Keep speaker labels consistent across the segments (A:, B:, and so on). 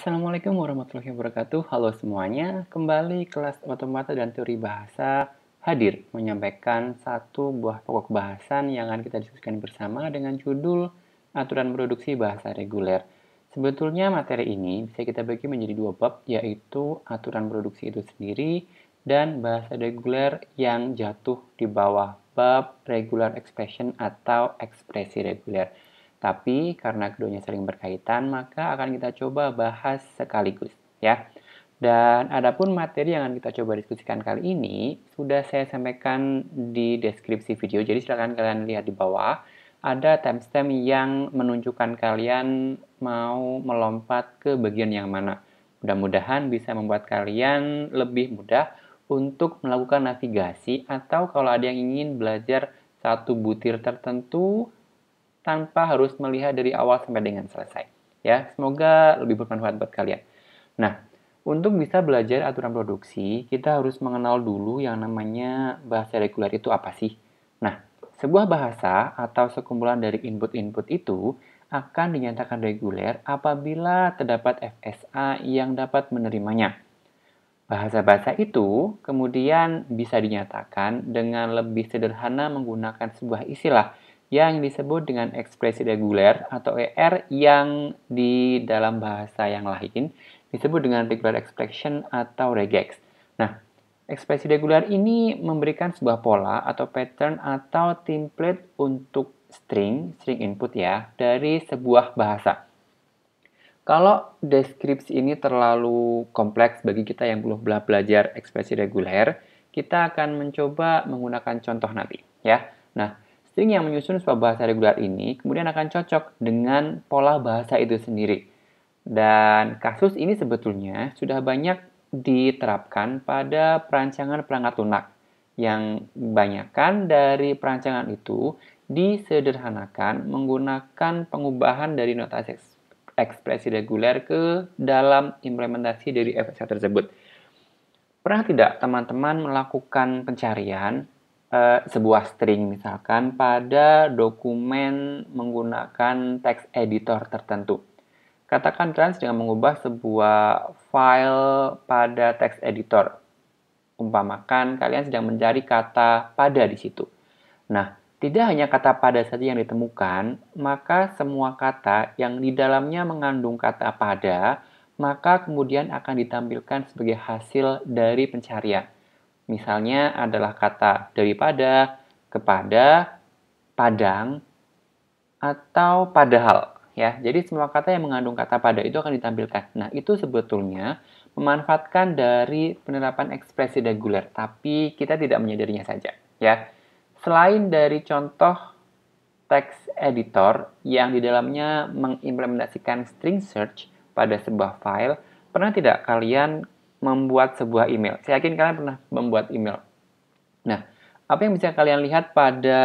A: Assalamualaikum warahmatullahi wabarakatuh. Halo semuanya, kembali kelas otomata dan teori bahasa hadir menyampaikan satu buah pokok bahasan yang akan kita diskusikan bersama dengan judul Aturan Produksi Bahasa Reguler. Sebetulnya materi ini bisa kita bagi menjadi dua bab, yaitu aturan produksi itu sendiri dan bahasa reguler yang jatuh di bawah bab regular expression atau ekspresi reguler. Tapi karena keduanya sering berkaitan, maka akan kita coba bahas sekaligus, ya. Dan adapun materi yang akan kita coba diskusikan kali ini sudah saya sampaikan di deskripsi video. Jadi silakan kalian lihat di bawah ada timestamp yang menunjukkan kalian mau melompat ke bagian yang mana. Mudah-mudahan bisa membuat kalian lebih mudah untuk melakukan navigasi atau kalau ada yang ingin belajar satu butir tertentu tanpa harus melihat dari awal sampai dengan selesai. Ya, semoga lebih bermanfaat buat kalian. Nah, untuk bisa belajar aturan produksi, kita harus mengenal dulu yang namanya bahasa reguler itu apa sih. Nah, sebuah bahasa atau sekumpulan dari input-input itu akan dinyatakan reguler apabila terdapat FSA yang dapat menerimanya. Bahasa-bahasa itu kemudian bisa dinyatakan dengan lebih sederhana menggunakan sebuah istilah yang disebut dengan ekspresi reguler atau ER yang di dalam bahasa yang lain disebut dengan regular expression atau regex. Nah, ekspresi reguler ini memberikan sebuah pola atau pattern atau template untuk string, string input ya, dari sebuah bahasa. Kalau deskripsi ini terlalu kompleks bagi kita yang belum belajar ekspresi reguler, kita akan mencoba menggunakan contoh nanti ya. Nah, jadi yang menyusun sebuah bahasa reguler ini kemudian akan cocok dengan pola bahasa itu sendiri. Dan kasus ini sebetulnya sudah banyak diterapkan pada perancangan perangkat lunak yang banyakkan dari perancangan itu disederhanakan menggunakan pengubahan dari notasi ekspresi reguler ke dalam implementasi dari FSA tersebut. Pernah tidak teman-teman melakukan pencarian Eh, sebuah string misalkan pada dokumen menggunakan text editor tertentu. Katakan trans dengan mengubah sebuah file pada text editor. Umpamakan kalian sedang mencari kata pada di situ. Nah, tidak hanya kata pada saja yang ditemukan, maka semua kata yang di dalamnya mengandung kata pada, maka kemudian akan ditampilkan sebagai hasil dari pencarian misalnya adalah kata daripada, kepada, padang, atau padahal. Ya, jadi semua kata yang mengandung kata pada itu akan ditampilkan. Nah, itu sebetulnya memanfaatkan dari penerapan ekspresi reguler, tapi kita tidak menyadarinya saja. Ya, selain dari contoh teks editor yang di dalamnya mengimplementasikan string search pada sebuah file, pernah tidak kalian membuat sebuah email. Saya yakin kalian pernah membuat email. Nah, apa yang bisa kalian lihat pada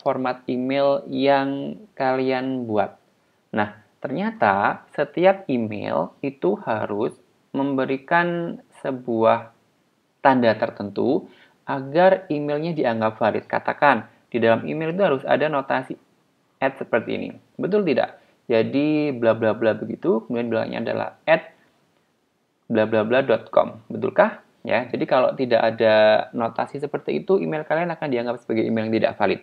A: format email yang kalian buat? Nah, ternyata setiap email itu harus memberikan sebuah tanda tertentu agar emailnya dianggap valid. Katakan, di dalam email itu harus ada notasi add seperti ini. Betul tidak? Jadi bla bla bla begitu, kemudian bilangnya adalah add bla bla bla.com. Betulkah? Ya, jadi kalau tidak ada notasi seperti itu, email kalian akan dianggap sebagai email yang tidak valid.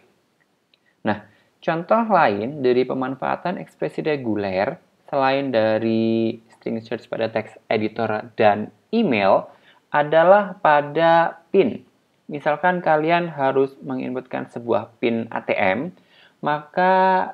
A: Nah, contoh lain dari pemanfaatan ekspresi reguler selain dari string search pada teks editor dan email adalah pada PIN. Misalkan kalian harus menginputkan sebuah PIN ATM, maka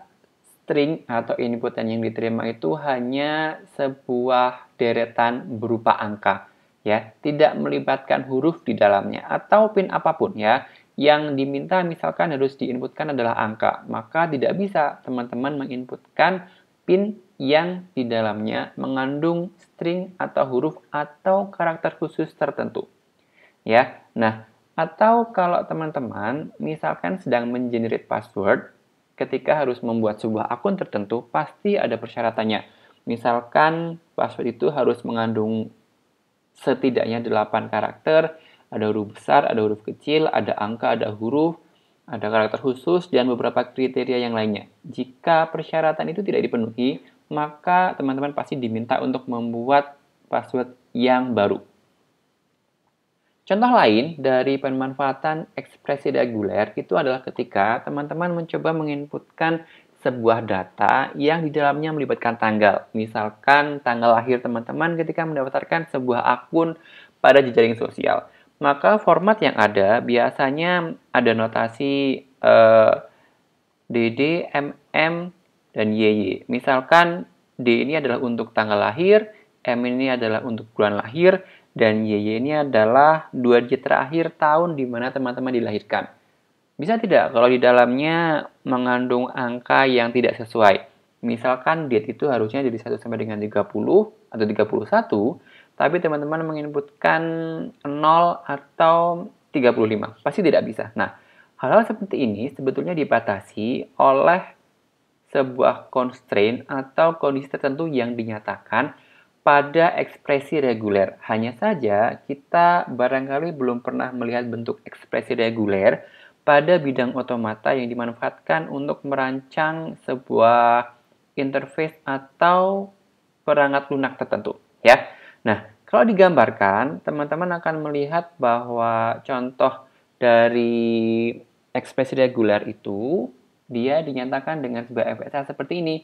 A: string atau inputan yang diterima itu hanya sebuah deretan berupa angka ya, tidak melibatkan huruf di dalamnya atau pin apapun ya. Yang diminta misalkan harus diinputkan adalah angka, maka tidak bisa teman-teman menginputkan pin yang di dalamnya mengandung string atau huruf atau karakter khusus tertentu. Ya. Nah, atau kalau teman-teman misalkan sedang mengenerate password ketika harus membuat sebuah akun tertentu, pasti ada persyaratannya. Misalkan password itu harus mengandung setidaknya 8 karakter, ada huruf besar, ada huruf kecil, ada angka, ada huruf, ada karakter khusus, dan beberapa kriteria yang lainnya. Jika persyaratan itu tidak dipenuhi, maka teman-teman pasti diminta untuk membuat password yang baru. Contoh lain dari pemanfaatan ekspresi reguler itu adalah ketika teman-teman mencoba menginputkan sebuah data yang di dalamnya melibatkan tanggal. Misalkan tanggal lahir teman-teman ketika mendaftarkan sebuah akun pada jejaring sosial. Maka format yang ada biasanya ada notasi eh, DD, MM, dan YY. Misalkan D ini adalah untuk tanggal lahir, M ini adalah untuk bulan lahir, dan YY ini adalah dua digit terakhir tahun di mana teman-teman dilahirkan. Bisa tidak kalau di dalamnya mengandung angka yang tidak sesuai? Misalkan diet itu harusnya jadi 1 sampai dengan 30 atau 31, tapi teman-teman menginputkan 0 atau 35. Pasti tidak bisa. Nah, hal-hal seperti ini sebetulnya dibatasi oleh sebuah constraint atau kondisi tertentu yang dinyatakan pada ekspresi reguler. Hanya saja kita barangkali belum pernah melihat bentuk ekspresi reguler pada bidang otomata yang dimanfaatkan untuk merancang sebuah interface atau perangkat lunak tertentu, ya. Nah, kalau digambarkan, teman-teman akan melihat bahwa contoh dari ekspresi reguler itu dia dinyatakan dengan sebuah FSA seperti ini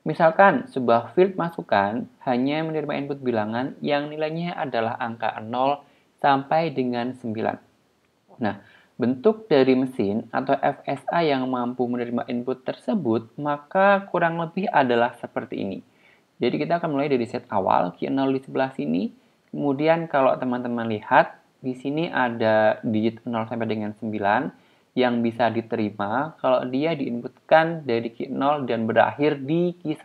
A: Misalkan sebuah field masukan hanya menerima input bilangan yang nilainya adalah angka 0 sampai dengan 9. Nah, bentuk dari mesin atau FSA yang mampu menerima input tersebut maka kurang lebih adalah seperti ini. Jadi kita akan mulai dari set awal, Q0 di sebelah sini. Kemudian kalau teman-teman lihat, di sini ada digit 0 sampai dengan 9 yang bisa diterima kalau dia diinputkan dari Q0 dan berakhir di Q1.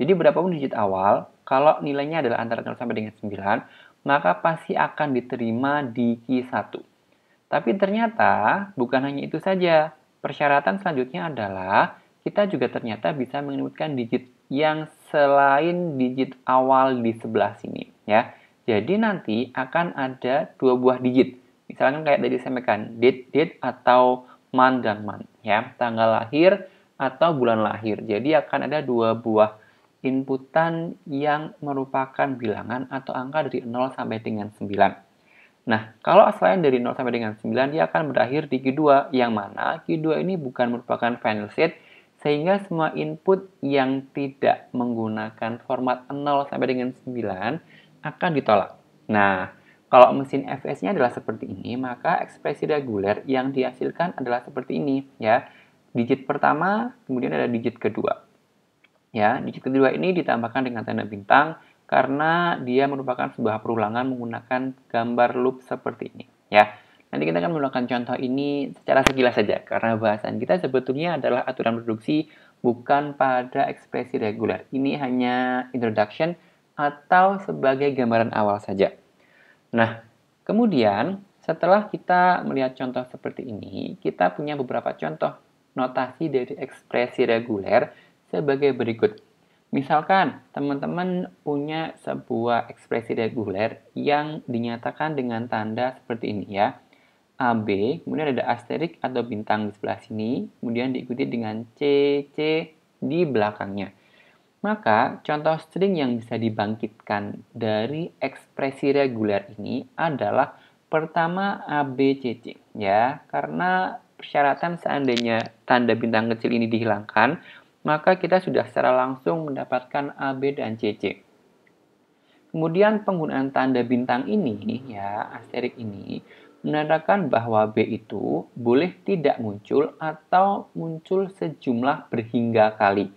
A: Jadi berapapun digit awal, kalau nilainya adalah antara 0 sampai dengan 9, maka pasti akan diterima di Q1. Tapi ternyata bukan hanya itu saja. Persyaratan selanjutnya adalah kita juga ternyata bisa menginputkan digit yang selain digit awal di sebelah sini ya. Jadi nanti akan ada dua buah digit misalnya kan kayak tadi saya makan date, date atau month dan month, ya. Tanggal lahir atau bulan lahir. Jadi akan ada dua buah inputan yang merupakan bilangan atau angka dari 0 sampai dengan 9. Nah, kalau asalnya dari 0 sampai dengan 9, dia akan berakhir di Q2, yang mana Q2 ini bukan merupakan final set sehingga semua input yang tidak menggunakan format 0 sampai dengan 9 akan ditolak. Nah, kalau mesin Fs-nya adalah seperti ini, maka ekspresi reguler yang dihasilkan adalah seperti ini, ya. Digit pertama, kemudian ada digit kedua. Ya, digit kedua ini ditambahkan dengan tanda bintang karena dia merupakan sebuah perulangan menggunakan gambar loop seperti ini, ya. Nanti kita akan menggunakan contoh ini secara sekilas saja, karena bahasan kita sebetulnya adalah aturan produksi bukan pada ekspresi reguler. Ini hanya introduction atau sebagai gambaran awal saja. Nah, kemudian setelah kita melihat contoh seperti ini, kita punya beberapa contoh notasi dari ekspresi reguler sebagai berikut. Misalkan teman-teman punya sebuah ekspresi reguler yang dinyatakan dengan tanda seperti ini ya. AB, kemudian ada asterik atau bintang di sebelah sini, kemudian diikuti dengan CC di belakangnya. Maka, contoh string yang bisa dibangkitkan dari ekspresi reguler ini adalah pertama ABCC ya, karena persyaratan seandainya tanda bintang kecil ini dihilangkan, maka kita sudah secara langsung mendapatkan AB dan CC. Kemudian penggunaan tanda bintang ini ya, asterik ini menandakan bahwa B itu boleh tidak muncul atau muncul sejumlah berhingga kali.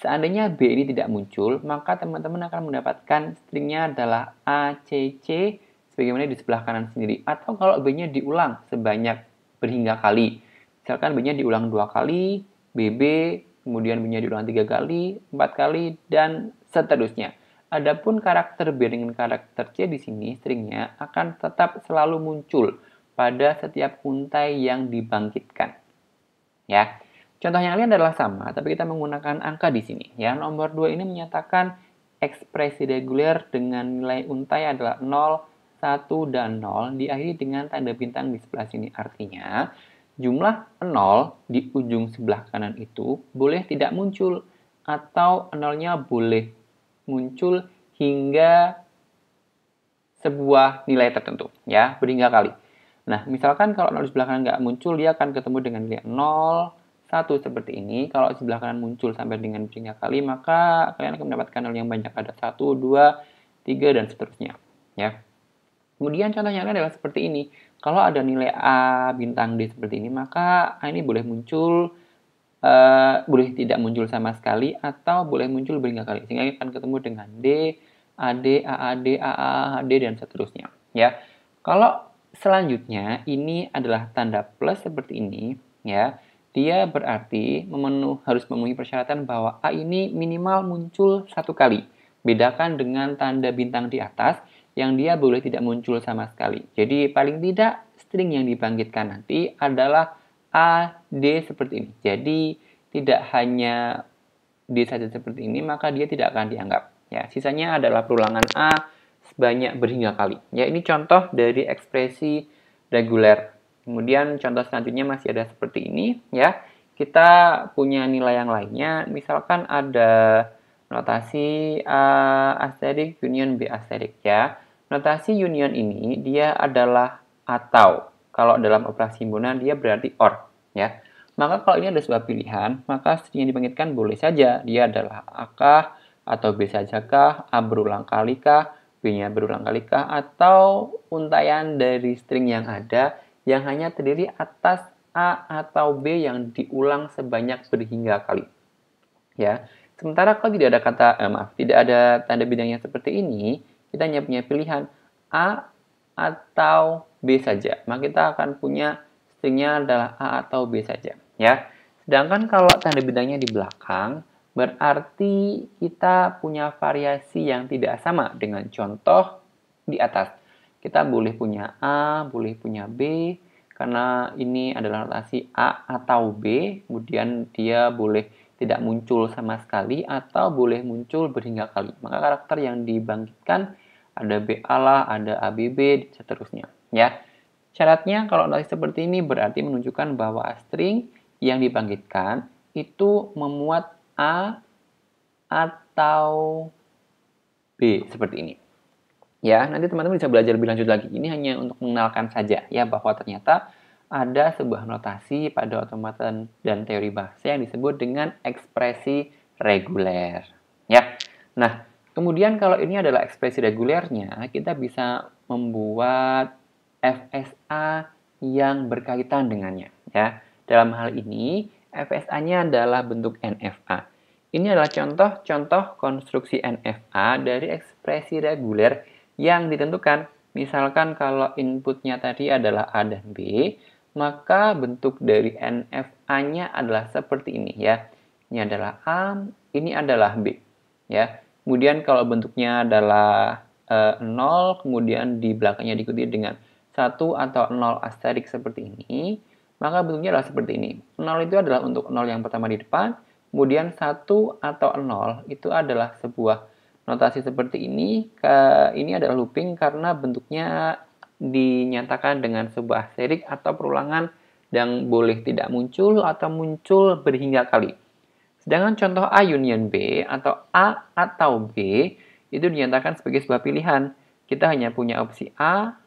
A: Seandainya B ini tidak muncul, maka teman-teman akan mendapatkan stringnya adalah ACC sebagaimana di sebelah kanan sendiri. Atau kalau B-nya diulang sebanyak berhingga kali. Misalkan B-nya diulang dua kali, BB, kemudian B-nya diulang tiga kali, empat kali, dan seterusnya. Adapun karakter B dengan karakter C di sini, stringnya akan tetap selalu muncul pada setiap untai yang dibangkitkan. Ya, Contohnya yang lain adalah sama, tapi kita menggunakan angka di sini. Ya, nomor 2 ini menyatakan ekspresi reguler dengan nilai untai adalah 0, 1, dan 0 diakhiri dengan tanda bintang di sebelah sini. Artinya, jumlah 0 di ujung sebelah kanan itu boleh tidak muncul atau 0-nya boleh muncul hingga sebuah nilai tertentu ya berhingga kali. Nah, misalkan kalau 0 di sebelah kanan nggak muncul, dia akan ketemu dengan nilai 0, satu seperti ini, kalau sebelah kanan muncul sampai dengan tiga kali, maka kalian akan mendapatkan nol yang banyak. Ada satu dua tiga dan seterusnya. Ya. Kemudian contohnya adalah seperti ini. Kalau ada nilai A bintang D seperti ini, maka A ini boleh muncul, uh, boleh tidak muncul sama sekali, atau boleh muncul berhingga kali. Sehingga akan ketemu dengan D, AD, AAD, d dan seterusnya. Ya. Kalau selanjutnya, ini adalah tanda plus seperti ini. Ya dia berarti memenuh, harus memenuhi persyaratan bahwa A ini minimal muncul satu kali. Bedakan dengan tanda bintang di atas yang dia boleh tidak muncul sama sekali. Jadi paling tidak string yang dibangkitkan nanti adalah A, D seperti ini. Jadi tidak hanya D saja seperti ini, maka dia tidak akan dianggap. Ya, sisanya adalah perulangan A sebanyak berhingga kali. Ya, ini contoh dari ekspresi reguler Kemudian contoh selanjutnya masih ada seperti ini ya. Kita punya nilai yang lainnya, misalkan ada notasi A eh, asterik union B asterik ya. Notasi union ini dia adalah atau. Kalau dalam operasi himpunan dia berarti or ya. Maka kalau ini ada sebuah pilihan, maka yang dibangkitkan boleh saja dia adalah A kah atau B kah, A berulang kali kah, B-nya berulang kali kah atau untayan dari string yang ada yang hanya terdiri atas A atau B yang diulang sebanyak berhingga kali. Ya, sementara kalau tidak ada kata eh, maaf, tidak ada tanda bidangnya seperti ini, kita hanya punya pilihan A atau B saja. Maka kita akan punya stringnya adalah A atau B saja, ya. Sedangkan kalau tanda bidangnya di belakang, berarti kita punya variasi yang tidak sama dengan contoh di atas. Kita boleh punya A, boleh punya B, karena ini adalah notasi A atau B, kemudian dia boleh tidak muncul sama sekali atau boleh muncul berhingga kali. Maka karakter yang dibangkitkan ada BA lah, ada ABB, dan seterusnya. Ya, Syaratnya kalau notasi seperti ini berarti menunjukkan bahwa string yang dibangkitkan itu memuat A atau B seperti ini. Ya, nanti teman-teman bisa belajar lebih lanjut lagi. Ini hanya untuk mengenalkan saja ya bahwa ternyata ada sebuah notasi pada otomata dan teori bahasa yang disebut dengan ekspresi reguler. Ya. Nah, kemudian kalau ini adalah ekspresi regulernya, kita bisa membuat FSA yang berkaitan dengannya, ya. Dalam hal ini, FSA-nya adalah bentuk NFA. Ini adalah contoh-contoh konstruksi NFA dari ekspresi reguler yang ditentukan. Misalkan kalau inputnya tadi adalah A dan B, maka bentuk dari NFA-nya adalah seperti ini ya. Ini adalah A, ini adalah B ya. Kemudian kalau bentuknya adalah e, eh, 0, kemudian di belakangnya diikuti dengan 1 atau 0 asterik seperti ini, maka bentuknya adalah seperti ini. 0 itu adalah untuk 0 yang pertama di depan, kemudian 1 atau 0 itu adalah sebuah Notasi seperti ini, ini adalah looping karena bentuknya dinyatakan dengan sebuah serik atau perulangan yang boleh tidak muncul atau muncul berhingga kali. Sedangkan contoh A union B atau A atau B itu dinyatakan sebagai sebuah pilihan. Kita hanya punya opsi A,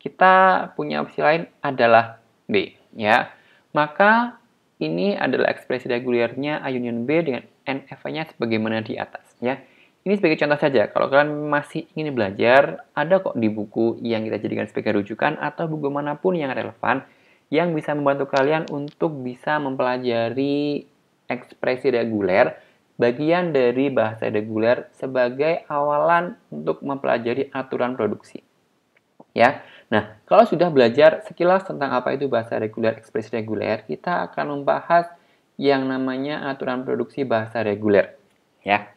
A: kita punya opsi lain adalah B. ya. Maka ini adalah ekspresi regulernya A union B dengan NF-nya sebagaimana di atas ya. Ini sebagai contoh saja, kalau kalian masih ingin belajar, ada kok di buku yang kita jadikan sebagai rujukan atau buku manapun yang relevan yang bisa membantu kalian untuk bisa mempelajari ekspresi reguler, bagian dari bahasa reguler sebagai awalan untuk mempelajari aturan produksi. Ya. Nah, kalau sudah belajar sekilas tentang apa itu bahasa reguler, ekspresi reguler, kita akan membahas yang namanya aturan produksi bahasa reguler. Ya.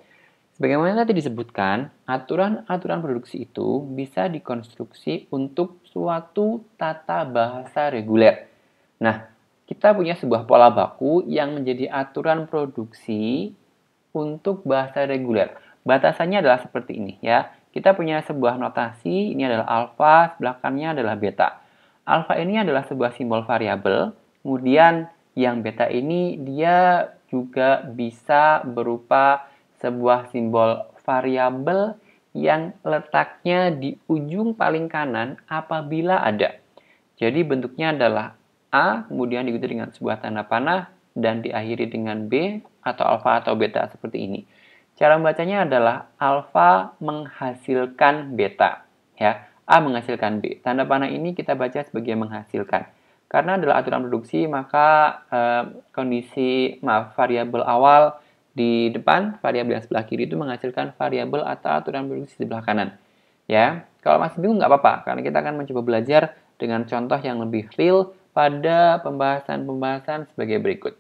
A: Bagaimana tadi disebutkan, aturan-aturan produksi itu bisa dikonstruksi untuk suatu tata bahasa reguler. Nah, kita punya sebuah pola baku yang menjadi aturan produksi untuk bahasa reguler. Batasannya adalah seperti ini ya. Kita punya sebuah notasi, ini adalah alfa, belakangnya adalah beta. Alfa ini adalah sebuah simbol variabel, kemudian yang beta ini dia juga bisa berupa sebuah simbol variabel yang letaknya di ujung paling kanan apabila ada. Jadi bentuknya adalah A, kemudian diikuti dengan sebuah tanda panah, dan diakhiri dengan B atau alfa atau beta seperti ini. Cara membacanya adalah alfa menghasilkan beta. ya A menghasilkan B. Tanda panah ini kita baca sebagai menghasilkan. Karena adalah aturan produksi, maka eh, kondisi maaf variabel awal di depan, variabel yang sebelah kiri itu menghasilkan variabel atau aturan produksi sebelah kanan. Ya, kalau masih bingung nggak apa-apa, karena kita akan mencoba belajar dengan contoh yang lebih real pada pembahasan-pembahasan sebagai berikut.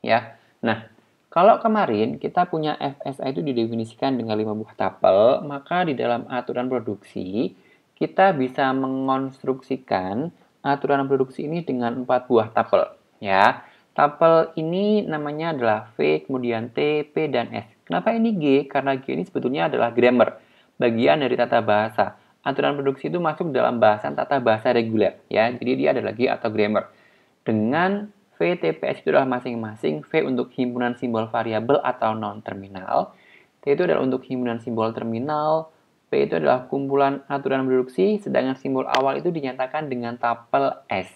A: Ya, nah kalau kemarin kita punya FSI itu didefinisikan dengan lima buah tapel, maka di dalam aturan produksi kita bisa mengonstruksikan aturan produksi ini dengan empat buah tapel. Ya, Tabel ini namanya adalah V, kemudian T, P, dan S. Kenapa ini G? Karena G ini sebetulnya adalah grammar, bagian dari tata bahasa. Aturan produksi itu masuk dalam bahasan tata bahasa reguler, ya. Jadi dia ada lagi atau grammar. Dengan V, T, P, S itu adalah masing-masing. V untuk himpunan simbol variabel atau non-terminal. T itu adalah untuk himpunan simbol terminal. P itu adalah kumpulan aturan produksi, sedangkan simbol awal itu dinyatakan dengan tapel S.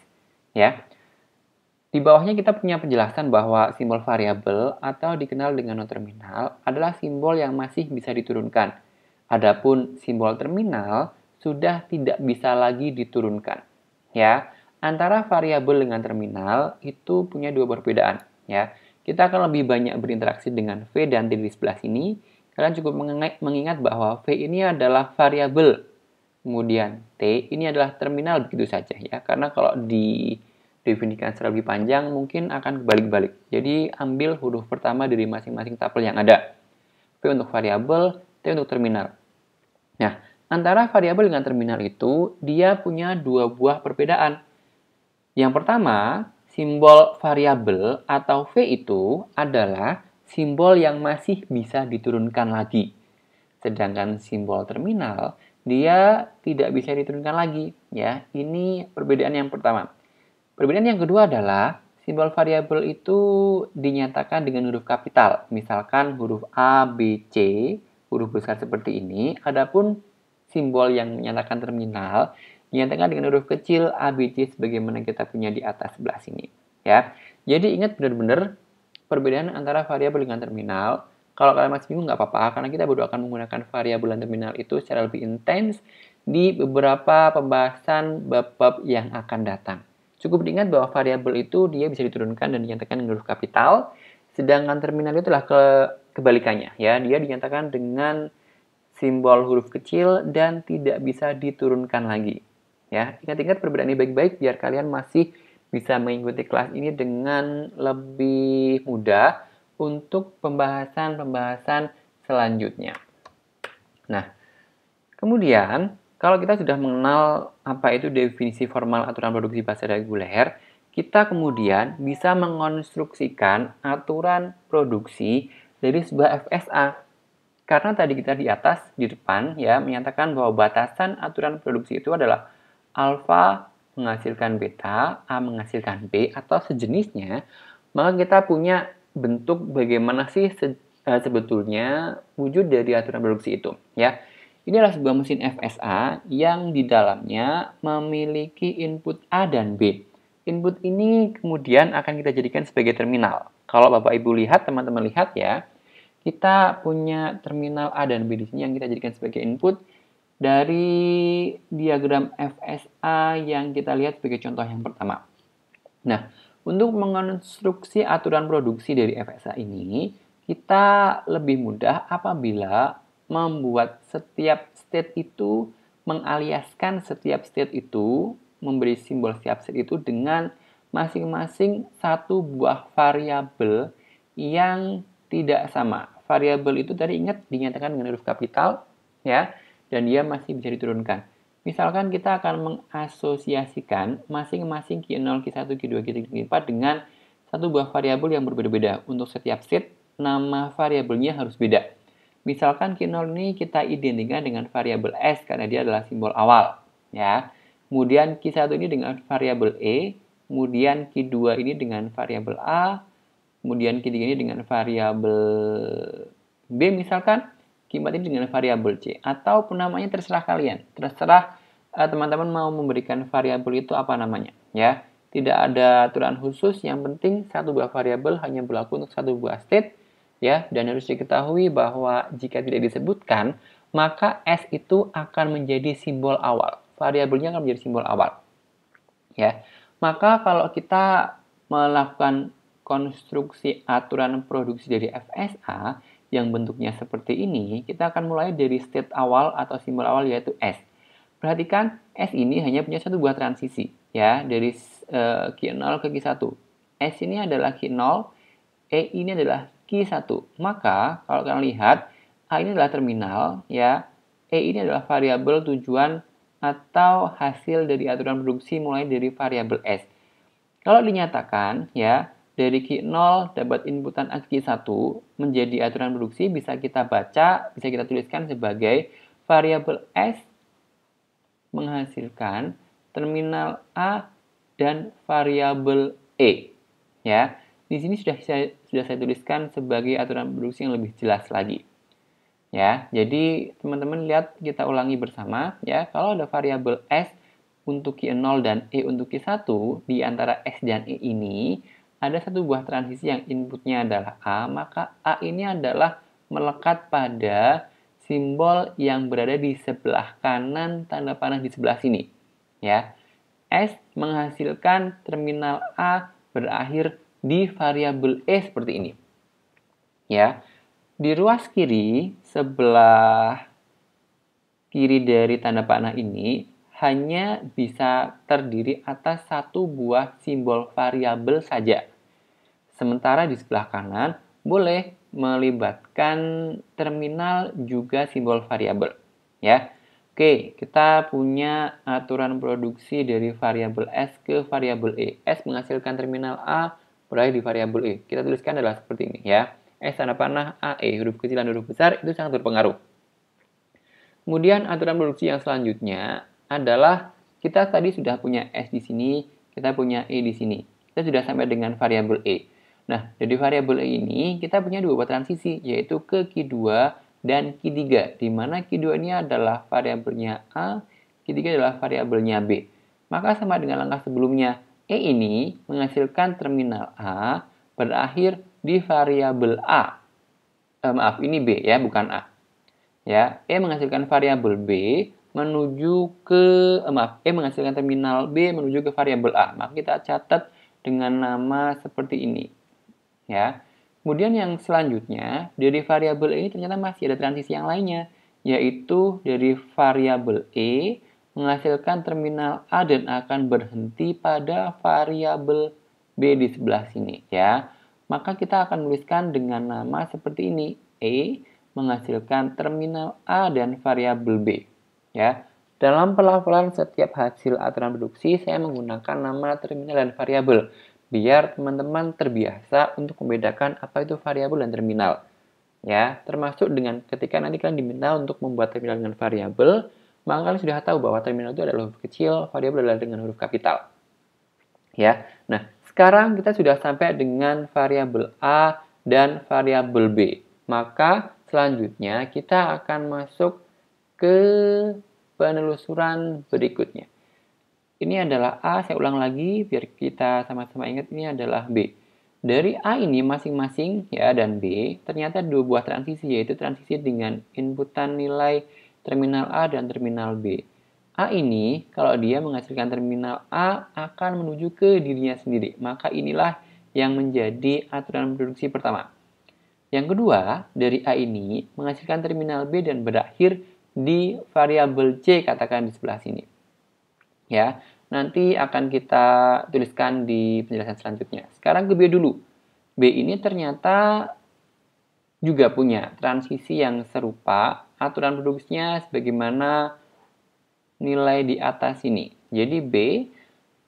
A: Ya, di bawahnya kita punya penjelasan bahwa simbol variabel atau dikenal dengan non terminal adalah simbol yang masih bisa diturunkan. Adapun simbol terminal sudah tidak bisa lagi diturunkan. Ya, antara variabel dengan terminal itu punya dua perbedaan. Ya, kita akan lebih banyak berinteraksi dengan v dan t di sebelah sini. Kalian cukup mengingat bahwa v ini adalah variabel, kemudian t ini adalah terminal begitu saja ya. Karena kalau di definikan secara lebih panjang mungkin akan kebalik-balik. Jadi ambil huruf pertama dari masing-masing tabel yang ada. P untuk variabel, T untuk terminal. Nah, antara variabel dengan terminal itu dia punya dua buah perbedaan. Yang pertama, simbol variabel atau V itu adalah simbol yang masih bisa diturunkan lagi. Sedangkan simbol terminal dia tidak bisa diturunkan lagi, ya. Ini perbedaan yang pertama. Perbedaan yang kedua adalah simbol variabel itu dinyatakan dengan huruf kapital. Misalkan huruf A, B, C, huruf besar seperti ini. Adapun simbol yang menyatakan terminal dinyatakan dengan huruf kecil A, B, C sebagaimana kita punya di atas sebelah sini. Ya, jadi ingat benar-benar perbedaan antara variabel dengan terminal. Kalau kalian masih bingung nggak apa-apa karena kita baru akan menggunakan variabel dan terminal itu secara lebih intens di beberapa pembahasan bab-bab yang akan datang. Cukup diingat bahwa variabel itu dia bisa diturunkan dan dinyatakan dengan huruf kapital, sedangkan terminal itu adalah ke kebalikannya ya, dia dinyatakan dengan simbol huruf kecil dan tidak bisa diturunkan lagi. Ya, ingat-ingat perbedaan ini baik-baik biar kalian masih bisa mengikuti kelas ini dengan lebih mudah untuk pembahasan-pembahasan selanjutnya. Nah, kemudian kalau kita sudah mengenal apa itu definisi formal aturan produksi bahasa reguler, kita kemudian bisa mengonstruksikan aturan produksi dari sebuah FSA. Karena tadi kita di atas, di depan, ya, menyatakan bahwa batasan aturan produksi itu adalah alfa menghasilkan beta, A menghasilkan B, atau sejenisnya, maka kita punya bentuk bagaimana sih se eh, sebetulnya wujud dari aturan produksi itu, ya. Ini adalah sebuah mesin FSA yang di dalamnya memiliki input A dan B. Input ini kemudian akan kita jadikan sebagai terminal. Kalau Bapak Ibu lihat, teman-teman lihat ya, kita punya terminal A dan B di sini yang kita jadikan sebagai input dari diagram FSA yang kita lihat sebagai contoh yang pertama. Nah, untuk mengonstruksi aturan produksi dari FSA ini, kita lebih mudah apabila membuat setiap state itu mengaliaskan setiap state itu memberi simbol setiap state itu dengan masing-masing satu buah variabel yang tidak sama. Variabel itu tadi ingat dinyatakan dengan huruf kapital ya dan dia masih bisa diturunkan. Misalkan kita akan mengasosiasikan masing-masing Q0, Q1, Q2, Q3, Q4 dengan satu buah variabel yang berbeda-beda. Untuk setiap state, nama variabelnya harus beda. Misalkan Q0 ini kita identikan dengan variabel S karena dia adalah simbol awal, ya. Kemudian Q1 ini dengan variabel E, kemudian Q2 ini dengan variabel A, kemudian Q3 ini dengan variabel B misalkan, Q4 ini dengan variabel C atau penamanya terserah kalian. Terserah eh, teman-teman uh, mau memberikan variabel itu apa namanya, ya. Tidak ada aturan khusus, yang penting satu buah variabel hanya berlaku untuk satu buah state ya dan harus diketahui bahwa jika tidak disebutkan maka S itu akan menjadi simbol awal variabelnya akan menjadi simbol awal ya maka kalau kita melakukan konstruksi aturan produksi dari FSA yang bentuknya seperti ini kita akan mulai dari state awal atau simbol awal yaitu S perhatikan S ini hanya punya satu buah transisi ya dari uh, eh, Q0 ke Q1 S ini adalah Q0 E ini adalah Q1. Maka kalau kalian lihat A ini adalah terminal ya. E ini adalah variabel tujuan atau hasil dari aturan produksi mulai dari variabel S. Kalau dinyatakan ya dari Q0 dapat inputan A Q1 menjadi aturan produksi bisa kita baca, bisa kita tuliskan sebagai variabel S menghasilkan terminal A dan variabel E. Ya. Di sini sudah saya, sudah saya tuliskan sebagai aturan produksi yang lebih jelas lagi. Ya, jadi teman-teman lihat kita ulangi bersama ya. Kalau ada variabel S untuk Y0 dan E untuk Y1 di antara s dan E ini ada satu buah transisi yang inputnya adalah A, maka A ini adalah melekat pada simbol yang berada di sebelah kanan tanda panah di sebelah sini. Ya. S menghasilkan terminal A berakhir di variabel e seperti ini. Ya. Di ruas kiri sebelah kiri dari tanda panah ini hanya bisa terdiri atas satu buah simbol variabel saja. Sementara di sebelah kanan boleh melibatkan terminal juga simbol variabel, ya. Oke, kita punya aturan produksi dari variabel S ke variabel E. S menghasilkan terminal A, beralih di variabel E. Kita tuliskan adalah seperti ini ya. S tanda panah AE, huruf kecil dan huruf besar itu sangat berpengaruh. Kemudian aturan produksi yang selanjutnya adalah kita tadi sudah punya S di sini, kita punya E di sini. Kita sudah sampai dengan variabel E. Nah, jadi variabel E ini kita punya dua buah transisi, yaitu ke Q2 dan Q3, di mana Q2 ini adalah variabelnya A, Q3 adalah variabelnya B. Maka sama dengan langkah sebelumnya, E ini menghasilkan terminal A berakhir di variabel A. Eh, maaf, ini B ya, bukan A. Ya, E menghasilkan variabel B menuju ke eh, maaf, E menghasilkan terminal B menuju ke variabel A. Maka kita catat dengan nama seperti ini. Ya. Kemudian yang selanjutnya, dari variabel E ini ternyata masih ada transisi yang lainnya, yaitu dari variabel E menghasilkan terminal A dan akan berhenti pada variabel B di sebelah sini ya. Maka kita akan menuliskan dengan nama seperti ini. E menghasilkan terminal A dan variabel B ya. Dalam pelafalan setiap hasil aturan produksi, saya menggunakan nama terminal dan variabel biar teman-teman terbiasa untuk membedakan apa itu variabel dan terminal. Ya, termasuk dengan ketika nanti kalian diminta untuk membuat terminal dengan variabel, maka kalian sudah tahu bahwa terminal itu adalah huruf kecil, variabel adalah dengan huruf kapital.
B: Ya. Nah,
A: sekarang kita sudah sampai dengan variabel A dan variabel B. Maka selanjutnya kita akan masuk ke penelusuran berikutnya. Ini adalah A, saya ulang lagi biar kita sama-sama ingat ini adalah B. Dari A ini masing-masing ya dan B ternyata dua buah transisi yaitu transisi dengan inputan nilai terminal A dan terminal B. A ini, kalau dia menghasilkan terminal A, akan menuju ke dirinya sendiri. Maka inilah yang menjadi aturan produksi pertama. Yang kedua, dari A ini menghasilkan terminal B dan berakhir di variabel C, katakan di sebelah sini. Ya, nanti akan kita tuliskan di penjelasan selanjutnya. Sekarang ke B dulu. B ini ternyata juga punya transisi yang serupa aturan produksinya sebagaimana nilai di atas ini. Jadi B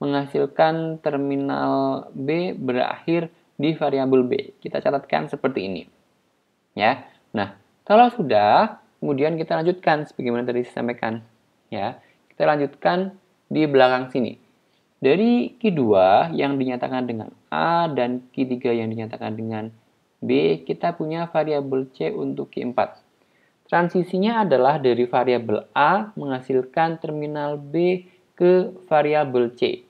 A: menghasilkan terminal B berakhir di variabel B. Kita catatkan seperti ini. Ya. Nah, kalau sudah, kemudian kita lanjutkan sebagaimana tadi saya sampaikan. Ya. Kita lanjutkan di belakang sini. Dari Q2 yang dinyatakan dengan A dan Q3 yang dinyatakan dengan B, kita punya variabel C untuk Q4. Transisinya adalah dari variabel A menghasilkan terminal B ke variabel C.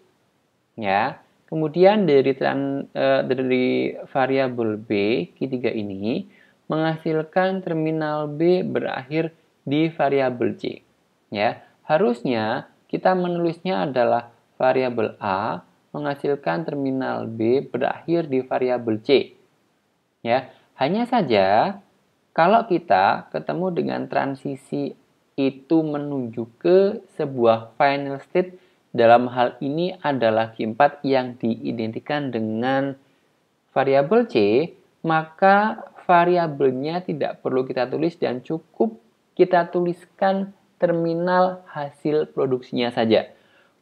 A: Ya. Kemudian dari tran, eh, dari variabel B Q3 ini menghasilkan terminal B berakhir di variabel C. Ya. Harusnya kita menulisnya adalah variabel A menghasilkan terminal B berakhir di variabel C. Ya, hanya saja kalau kita ketemu dengan transisi itu menuju ke sebuah final state dalam hal ini adalah Q4 yang diidentikan dengan variabel C, maka variabelnya tidak perlu kita tulis dan cukup kita tuliskan terminal hasil produksinya saja.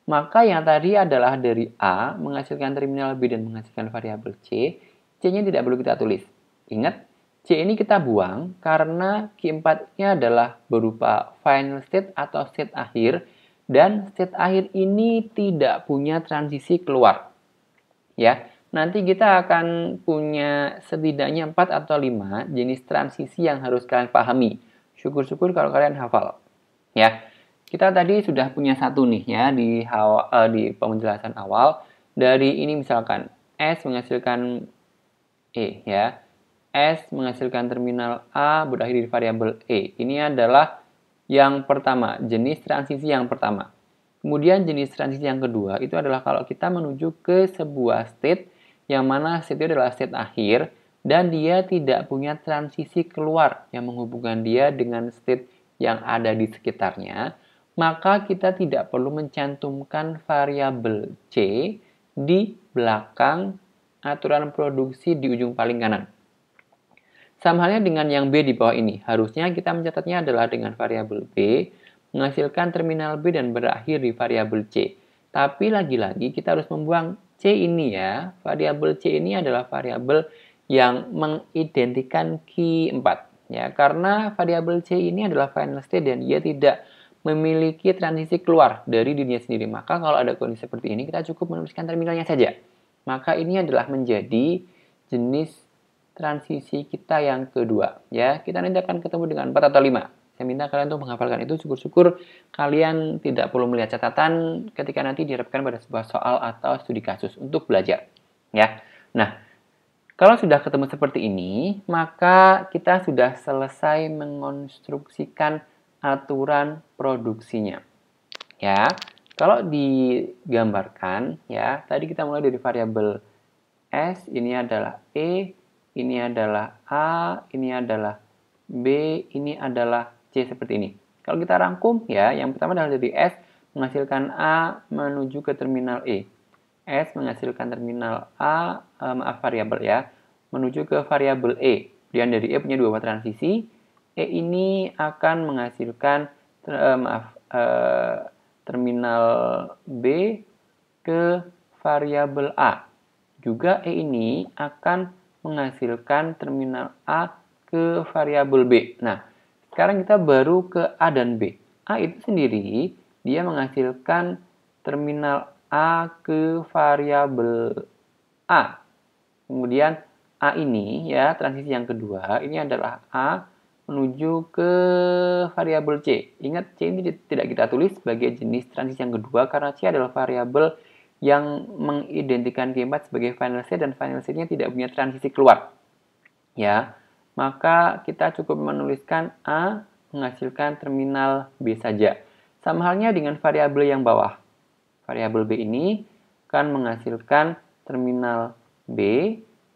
A: Maka yang tadi adalah dari A menghasilkan terminal B dan menghasilkan variabel C, C-nya tidak perlu kita tulis. Ingat, C ini kita buang karena keempatnya adalah berupa final state atau state akhir dan state akhir ini tidak punya transisi keluar. Ya, nanti kita akan punya setidaknya 4 atau 5 jenis transisi yang harus kalian pahami. Syukur-syukur kalau kalian hafal. Ya. Kita tadi sudah punya satu nih ya di uh, di penjelasan awal dari ini misalkan S menghasilkan E ya. S menghasilkan terminal A berakhir di variabel E. Ini adalah yang pertama, jenis transisi yang pertama. Kemudian jenis transisi yang kedua itu adalah kalau kita menuju ke sebuah state yang mana state itu adalah state akhir dan dia tidak punya transisi keluar yang menghubungkan dia dengan state yang ada di sekitarnya, maka kita tidak perlu mencantumkan variabel C di belakang aturan produksi di ujung paling kanan. Sama halnya dengan yang B di bawah ini. Harusnya kita mencatatnya adalah dengan variabel B, menghasilkan terminal B dan berakhir di variabel C. Tapi lagi-lagi kita harus membuang C ini ya. Variabel C ini adalah variabel yang mengidentikan key 4 ya. Karena variabel C ini adalah final state dan dia tidak memiliki transisi keluar dari dirinya sendiri. Maka kalau ada kondisi seperti ini kita cukup menuliskan terminalnya saja. Maka ini adalah menjadi jenis transisi kita yang kedua. Ya, kita nanti akan ketemu dengan 4 atau 5. Saya minta kalian untuk menghafalkan itu. Syukur-syukur kalian tidak perlu melihat catatan ketika nanti diharapkan pada sebuah soal atau studi kasus untuk belajar.
B: Ya. Nah,
A: kalau sudah ketemu seperti ini, maka kita sudah selesai mengonstruksikan aturan produksinya. Ya, kalau digambarkan ya, tadi kita mulai dari variabel S, ini adalah E, ini adalah A, ini adalah B, ini adalah C seperti ini. Kalau kita rangkum ya, yang pertama adalah dari S menghasilkan A menuju ke terminal E. S menghasilkan terminal A, eh, maaf variabel ya, menuju ke variabel E. Kemudian dari E punya dua transisi. E ini akan menghasilkan, eh, maaf, eh, terminal B ke variabel A. Juga E ini akan menghasilkan terminal A ke variabel B. Nah, sekarang kita baru ke A dan B. A itu sendiri dia menghasilkan terminal A ke variabel A. Kemudian A ini ya transisi yang kedua ini adalah A menuju ke variabel C. Ingat, C ini tidak kita tulis sebagai jenis transisi yang kedua karena C adalah variabel yang mengidentikan keempat sebagai final state dan final state-nya tidak punya transisi keluar. Ya, maka kita cukup menuliskan A menghasilkan terminal B saja. Sama halnya dengan variabel yang bawah. Variabel B ini kan menghasilkan terminal B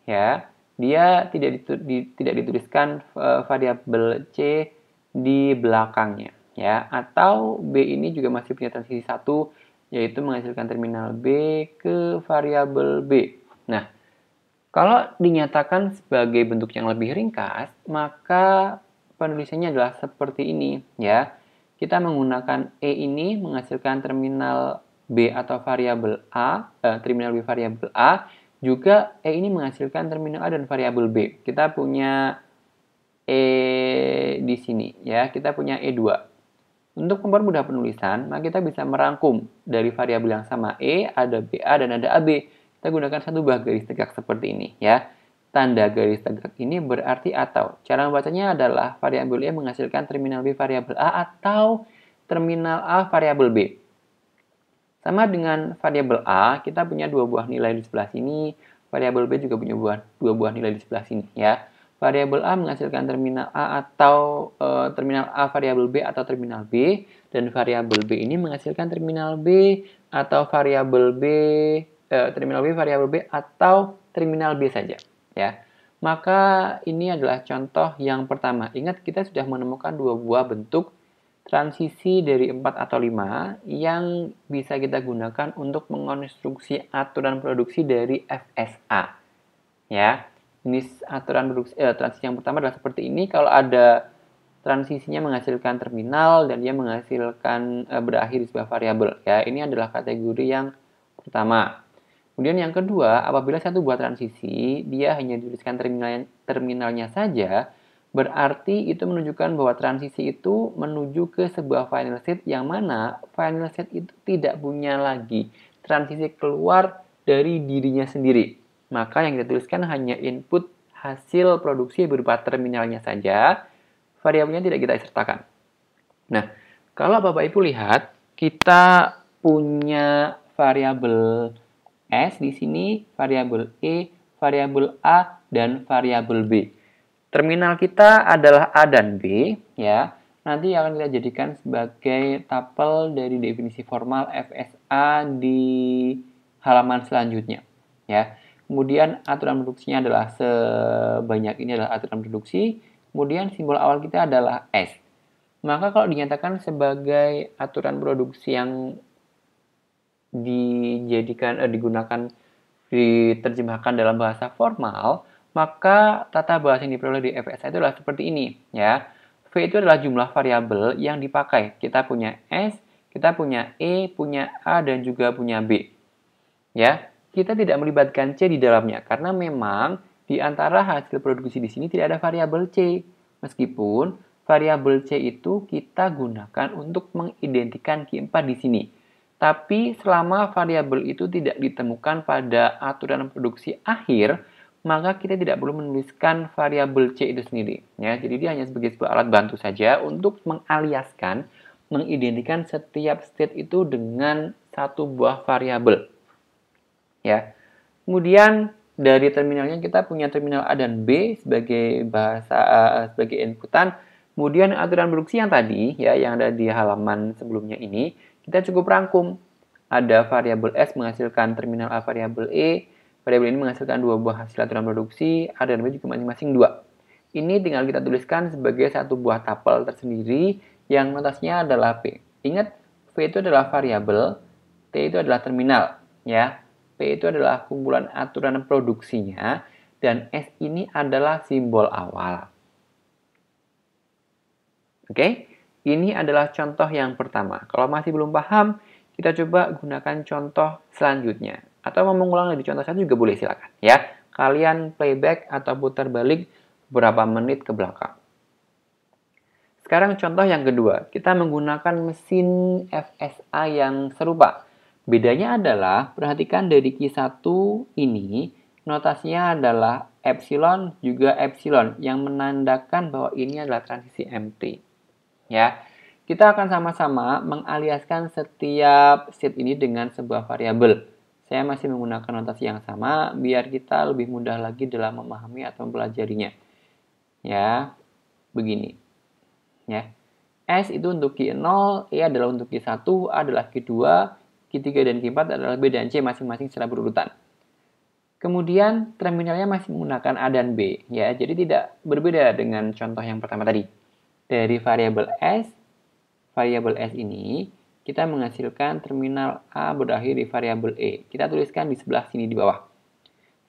A: ya dia tidak, ditu, di, tidak dituliskan uh, variabel C di belakangnya ya atau B ini juga masih punya transisi satu yaitu menghasilkan terminal B ke variabel B. Nah, kalau dinyatakan sebagai bentuk yang lebih ringkas, maka penulisannya adalah seperti ini ya. Kita menggunakan E ini menghasilkan terminal B atau variabel A, eh, terminal B variabel A juga E ini menghasilkan terminal A dan variabel B. Kita punya E di sini ya, kita punya E2. Untuk mempermudah penulisan, maka kita bisa merangkum dari variabel yang sama E, ada BA dan ada AB. Kita gunakan satu buah garis tegak seperti ini ya. Tanda garis tegak ini berarti atau. Cara membacanya adalah variabel E menghasilkan terminal B variabel A atau terminal A variabel B. Sama dengan variabel A, kita punya dua buah nilai di sebelah sini, variabel B juga punya buah, dua buah nilai di sebelah sini ya. Variabel A menghasilkan terminal A atau e, terminal A variabel B atau terminal B dan variabel B ini menghasilkan terminal B atau variabel B e, terminal B variabel B atau terminal B saja ya. Maka ini adalah contoh yang pertama. Ingat kita sudah menemukan dua buah bentuk transisi dari 4 atau 5 yang bisa kita gunakan untuk mengonstruksi aturan produksi dari FSA. Ya, jenis aturan produksi, eh, transisi yang pertama adalah seperti ini. Kalau ada transisinya menghasilkan terminal dan dia menghasilkan eh, berakhir di sebuah variabel. Ya, ini adalah kategori yang pertama. Kemudian yang kedua, apabila satu buah transisi, dia hanya dituliskan terminal, terminalnya saja, Berarti itu menunjukkan bahwa transisi itu menuju ke sebuah final state yang mana final state itu tidak punya lagi transisi keluar dari dirinya sendiri. Maka yang kita tuliskan hanya input hasil produksi berupa terminalnya saja, variabelnya tidak kita sertakan. Nah, kalau Bapak Ibu lihat, kita punya variabel S di sini, variabel E, variabel A, dan variabel B Terminal kita adalah A dan B, ya. Nanti akan kita jadikan sebagai tapel dari definisi formal FSA di halaman selanjutnya, ya. Kemudian aturan produksinya adalah sebanyak ini adalah aturan produksi. Kemudian simbol awal kita adalah S. Maka kalau dinyatakan sebagai aturan produksi yang dijadikan eh, digunakan diterjemahkan dalam bahasa formal, maka tata bahasa yang diperoleh di FSA itu adalah seperti ini ya. V itu adalah jumlah variabel yang dipakai. Kita punya S, kita punya E, punya A, dan juga punya B. Ya, kita tidak melibatkan C di dalamnya karena memang di antara hasil produksi di sini tidak ada variabel C. Meskipun variabel C itu kita gunakan untuk mengidentikan Q4 di sini. Tapi selama variabel itu tidak ditemukan pada aturan produksi akhir, maka kita tidak perlu menuliskan variabel C itu sendiri. Ya, jadi dia hanya sebagai sebuah alat bantu saja untuk mengaliaskan, mengidentikan setiap state itu dengan satu buah variabel. Ya. Kemudian dari terminalnya kita punya terminal A dan B sebagai bahasa eh, sebagai inputan. Kemudian aturan produksi yang tadi ya yang ada di halaman sebelumnya ini kita cukup rangkum. Ada variabel S menghasilkan terminal A variabel E, Variabel ini menghasilkan dua buah hasil aturan produksi, A dan B juga masing-masing dua. Ini tinggal kita tuliskan sebagai satu buah tapel tersendiri yang notasinya adalah P. Ingat, V itu adalah variabel, T itu adalah terminal, ya. P itu adalah kumpulan aturan produksinya, dan S ini adalah simbol awal. Oke, ini adalah contoh yang pertama. Kalau masih belum paham, kita coba gunakan contoh selanjutnya atau mau mengulang dari contoh satu juga boleh silakan ya. Kalian playback atau putar balik beberapa menit ke belakang. Sekarang contoh yang kedua, kita menggunakan mesin FSA yang serupa. Bedanya adalah, perhatikan dari Q1 ini, notasinya adalah epsilon juga epsilon yang menandakan bahwa ini adalah transisi empty Ya, kita akan sama-sama mengaliaskan setiap state ini dengan sebuah variabel. Saya masih menggunakan notasi yang sama biar kita lebih mudah lagi dalam memahami atau mempelajarinya. Ya, begini. Ya. S itu untuk Q0, E adalah untuk Q1, A adalah Q2, Q3 dan Q4 adalah B dan C masing-masing secara berurutan. Kemudian terminalnya masih menggunakan A dan B, ya. Jadi tidak berbeda dengan contoh yang pertama tadi. Dari variabel S, variabel S ini kita menghasilkan terminal A berakhir di variabel E. Kita tuliskan di sebelah sini di bawah.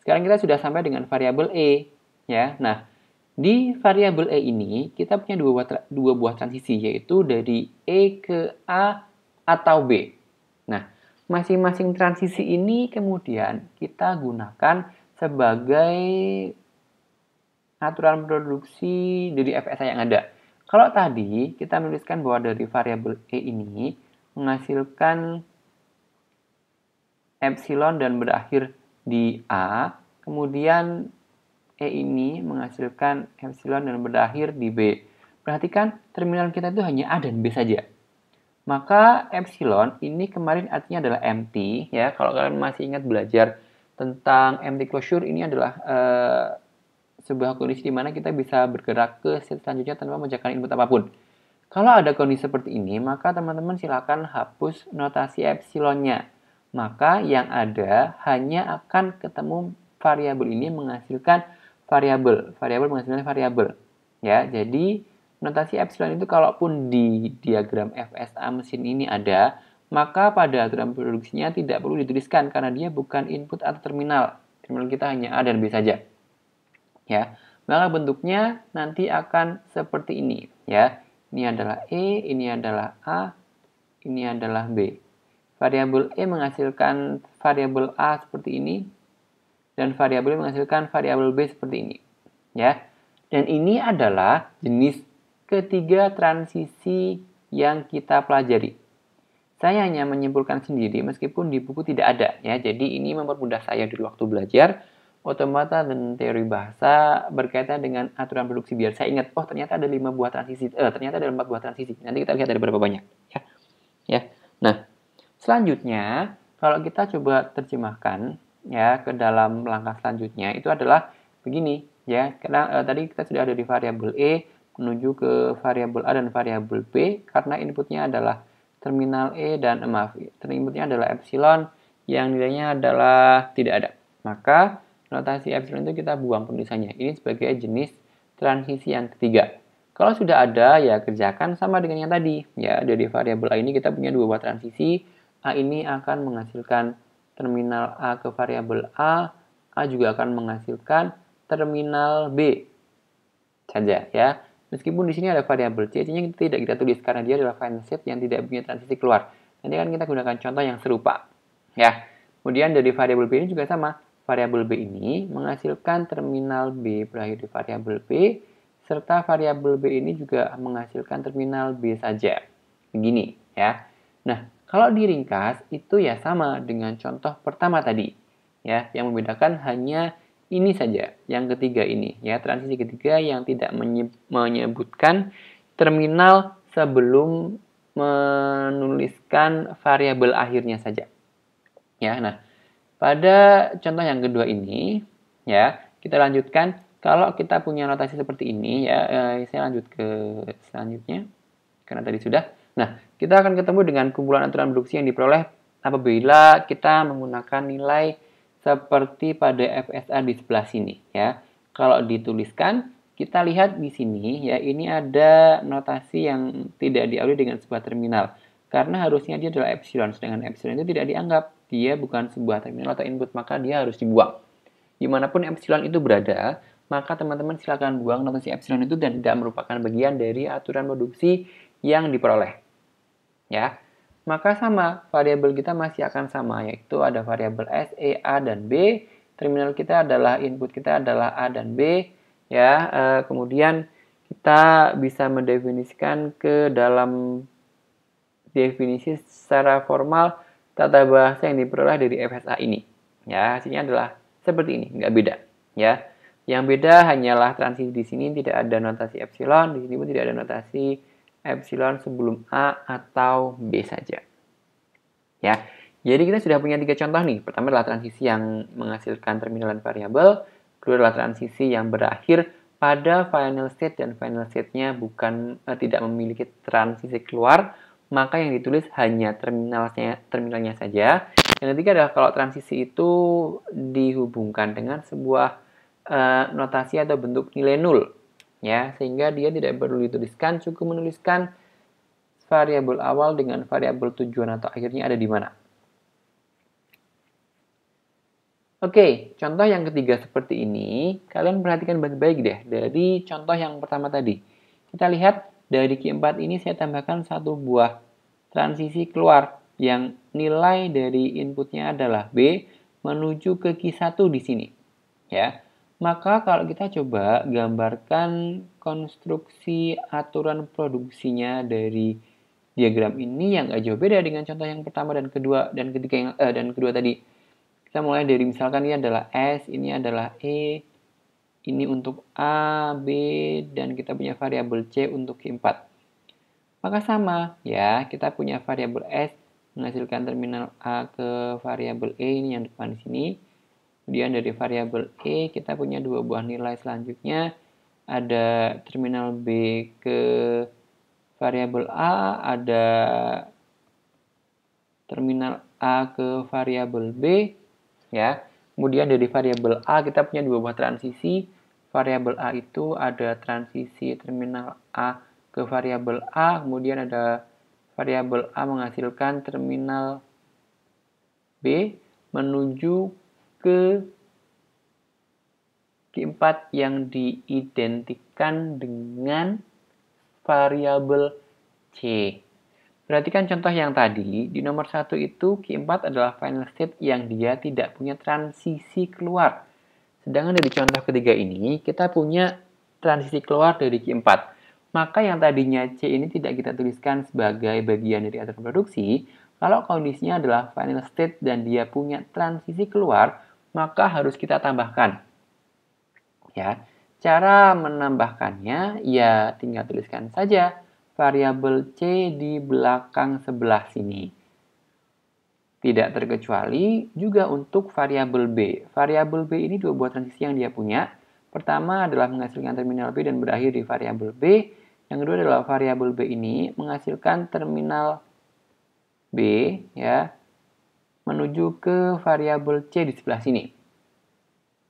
A: Sekarang kita sudah sampai dengan variabel E. ya. Nah, di variabel E ini, kita punya dua buah, dua buah transisi, yaitu dari E ke A atau B. Nah, masing-masing transisi ini kemudian kita gunakan sebagai aturan produksi dari FSA yang ada. Kalau tadi kita menuliskan bahwa dari variabel E ini menghasilkan epsilon dan berakhir di A. Kemudian E ini menghasilkan epsilon dan berakhir di B. Perhatikan terminal kita itu hanya A dan B saja. Maka epsilon ini kemarin artinya adalah empty, ya. Kalau kalian masih ingat belajar tentang empty closure ini adalah uh, sebuah kondisi di mana kita bisa bergerak ke set selanjutnya tanpa menjalankan input apapun. Kalau ada kondisi seperti ini, maka teman-teman silakan hapus notasi epsilonnya. Maka yang ada hanya akan ketemu variabel ini menghasilkan variabel, variabel menghasilkan variabel. Ya, jadi notasi epsilon itu kalaupun di diagram FSA mesin ini ada, maka pada aturan produksinya tidak perlu dituliskan karena dia bukan input atau terminal. Terminal kita hanya A dan B saja. Ya. Maka bentuknya nanti akan seperti ini, ya ini adalah E, ini adalah A, ini adalah B. Variabel E menghasilkan variabel A seperti ini, dan variabel e menghasilkan variabel B seperti ini. Ya. Dan ini adalah jenis ketiga transisi yang kita pelajari. Saya hanya menyimpulkan sendiri meskipun di buku tidak ada ya. Jadi ini mempermudah saya di waktu belajar otomata dan teori bahasa berkaitan dengan aturan produksi biar saya ingat oh ternyata ada lima buah transisi eh, ternyata ada empat buah transisi nanti kita lihat ada berapa banyak ya ya nah selanjutnya kalau kita coba terjemahkan ya ke dalam langkah selanjutnya itu adalah begini ya karena eh, tadi kita sudah ada di variabel e menuju ke variabel a dan variabel b karena inputnya adalah terminal e dan eh, maaf inputnya adalah epsilon yang nilainya adalah tidak ada maka notasi epsilon itu kita buang penulisannya. Ini sebagai jenis transisi yang ketiga. Kalau sudah ada, ya kerjakan sama dengan yang tadi. Ya, dari variabel A ini kita punya dua buah transisi. A ini akan menghasilkan terminal A ke variabel A. A juga akan menghasilkan terminal B saja ya. Meskipun di sini ada variabel C, C-nya tidak kita tulis karena dia adalah fine set yang tidak punya transisi keluar. Nanti akan kita gunakan contoh yang serupa. Ya. Kemudian dari variabel B ini juga sama. Variabel B ini menghasilkan terminal B berakhir di variabel B, serta variabel B ini juga menghasilkan terminal B saja. Begini ya. Nah, kalau diringkas itu ya sama dengan contoh pertama tadi. Ya, yang membedakan hanya ini saja, yang ketiga ini ya, transisi ketiga yang tidak menyebutkan terminal sebelum menuliskan variabel akhirnya saja. Ya, nah pada contoh yang kedua ini, ya, kita lanjutkan. Kalau kita punya notasi seperti ini, ya, eh, saya lanjut ke selanjutnya, karena tadi sudah. Nah, kita akan ketemu dengan kumpulan aturan produksi yang diperoleh apabila kita menggunakan nilai seperti pada FSA di sebelah sini, ya. Kalau dituliskan, kita lihat di sini, ya, ini ada notasi yang tidak diawali dengan sebuah terminal. Karena harusnya dia adalah epsilon, sedangkan epsilon itu tidak dianggap dia bukan sebuah terminal atau input, maka dia harus dibuang. Dimanapun epsilon itu berada, maka teman-teman silakan buang notasi epsilon itu dan tidak merupakan bagian dari aturan produksi yang diperoleh. Ya, maka sama, variabel kita masih akan sama, yaitu ada variabel S, E, A, dan B. Terminal kita adalah, input kita adalah A dan B. Ya, eh, kemudian kita bisa mendefinisikan ke dalam definisi secara formal tata bahasa yang diperoleh dari FSA ini. Ya, hasilnya adalah seperti ini, nggak beda. Ya, yang beda hanyalah transisi di sini tidak ada notasi epsilon, di sini pun tidak ada notasi epsilon sebelum A atau B saja. Ya, jadi kita sudah punya tiga contoh nih. Pertama adalah transisi yang menghasilkan dan variabel, kedua adalah transisi yang berakhir pada final state dan final state-nya bukan eh, tidak memiliki transisi keluar, maka yang ditulis hanya terminalnya terminalnya saja. Yang ketiga adalah kalau transisi itu dihubungkan dengan sebuah uh, notasi atau bentuk nilai nol ya, sehingga dia tidak perlu dituliskan, cukup menuliskan variabel awal dengan variabel tujuan atau akhirnya ada di mana. Oke, contoh yang ketiga seperti ini, kalian perhatikan baik-baik deh dari contoh yang pertama tadi. Kita lihat dari q ini saya tambahkan satu buah transisi keluar yang nilai dari inputnya adalah B menuju ke Q1 di sini. Ya. Maka kalau kita coba gambarkan konstruksi aturan produksinya dari diagram ini yang gak jauh beda dengan contoh yang pertama dan kedua dan ketiga yang, eh, dan kedua tadi. Kita mulai dari misalkan ini adalah S, ini adalah E, ini untuk A, B, dan kita punya variabel C untuk keempat. Maka sama, ya, kita punya variabel S menghasilkan terminal A ke variabel E ini yang depan di sini. Kemudian dari variabel E kita punya dua buah nilai selanjutnya. Ada terminal B ke variabel A, ada terminal A ke variabel B, ya. Kemudian dari variabel A kita punya dua buah transisi. Variabel A itu ada transisi terminal A ke variabel A, kemudian ada variabel A menghasilkan terminal B menuju ke keempat yang diidentikan dengan variabel C. Perhatikan contoh yang tadi, di nomor satu itu Q4 adalah final state yang dia tidak punya transisi keluar. Sedangkan dari contoh ketiga ini, kita punya transisi keluar dari Q4. Maka yang tadinya C ini tidak kita tuliskan sebagai bagian dari aturan produksi, kalau kondisinya adalah final state dan dia punya transisi keluar, maka harus kita tambahkan. Ya, cara menambahkannya ya tinggal tuliskan saja variabel C di belakang sebelah sini. Tidak terkecuali juga untuk variabel B. Variabel B ini dua buah transisi yang dia punya. Pertama adalah menghasilkan terminal B dan berakhir di variabel B. Yang kedua adalah variabel B ini menghasilkan terminal B ya menuju ke variabel C di sebelah sini.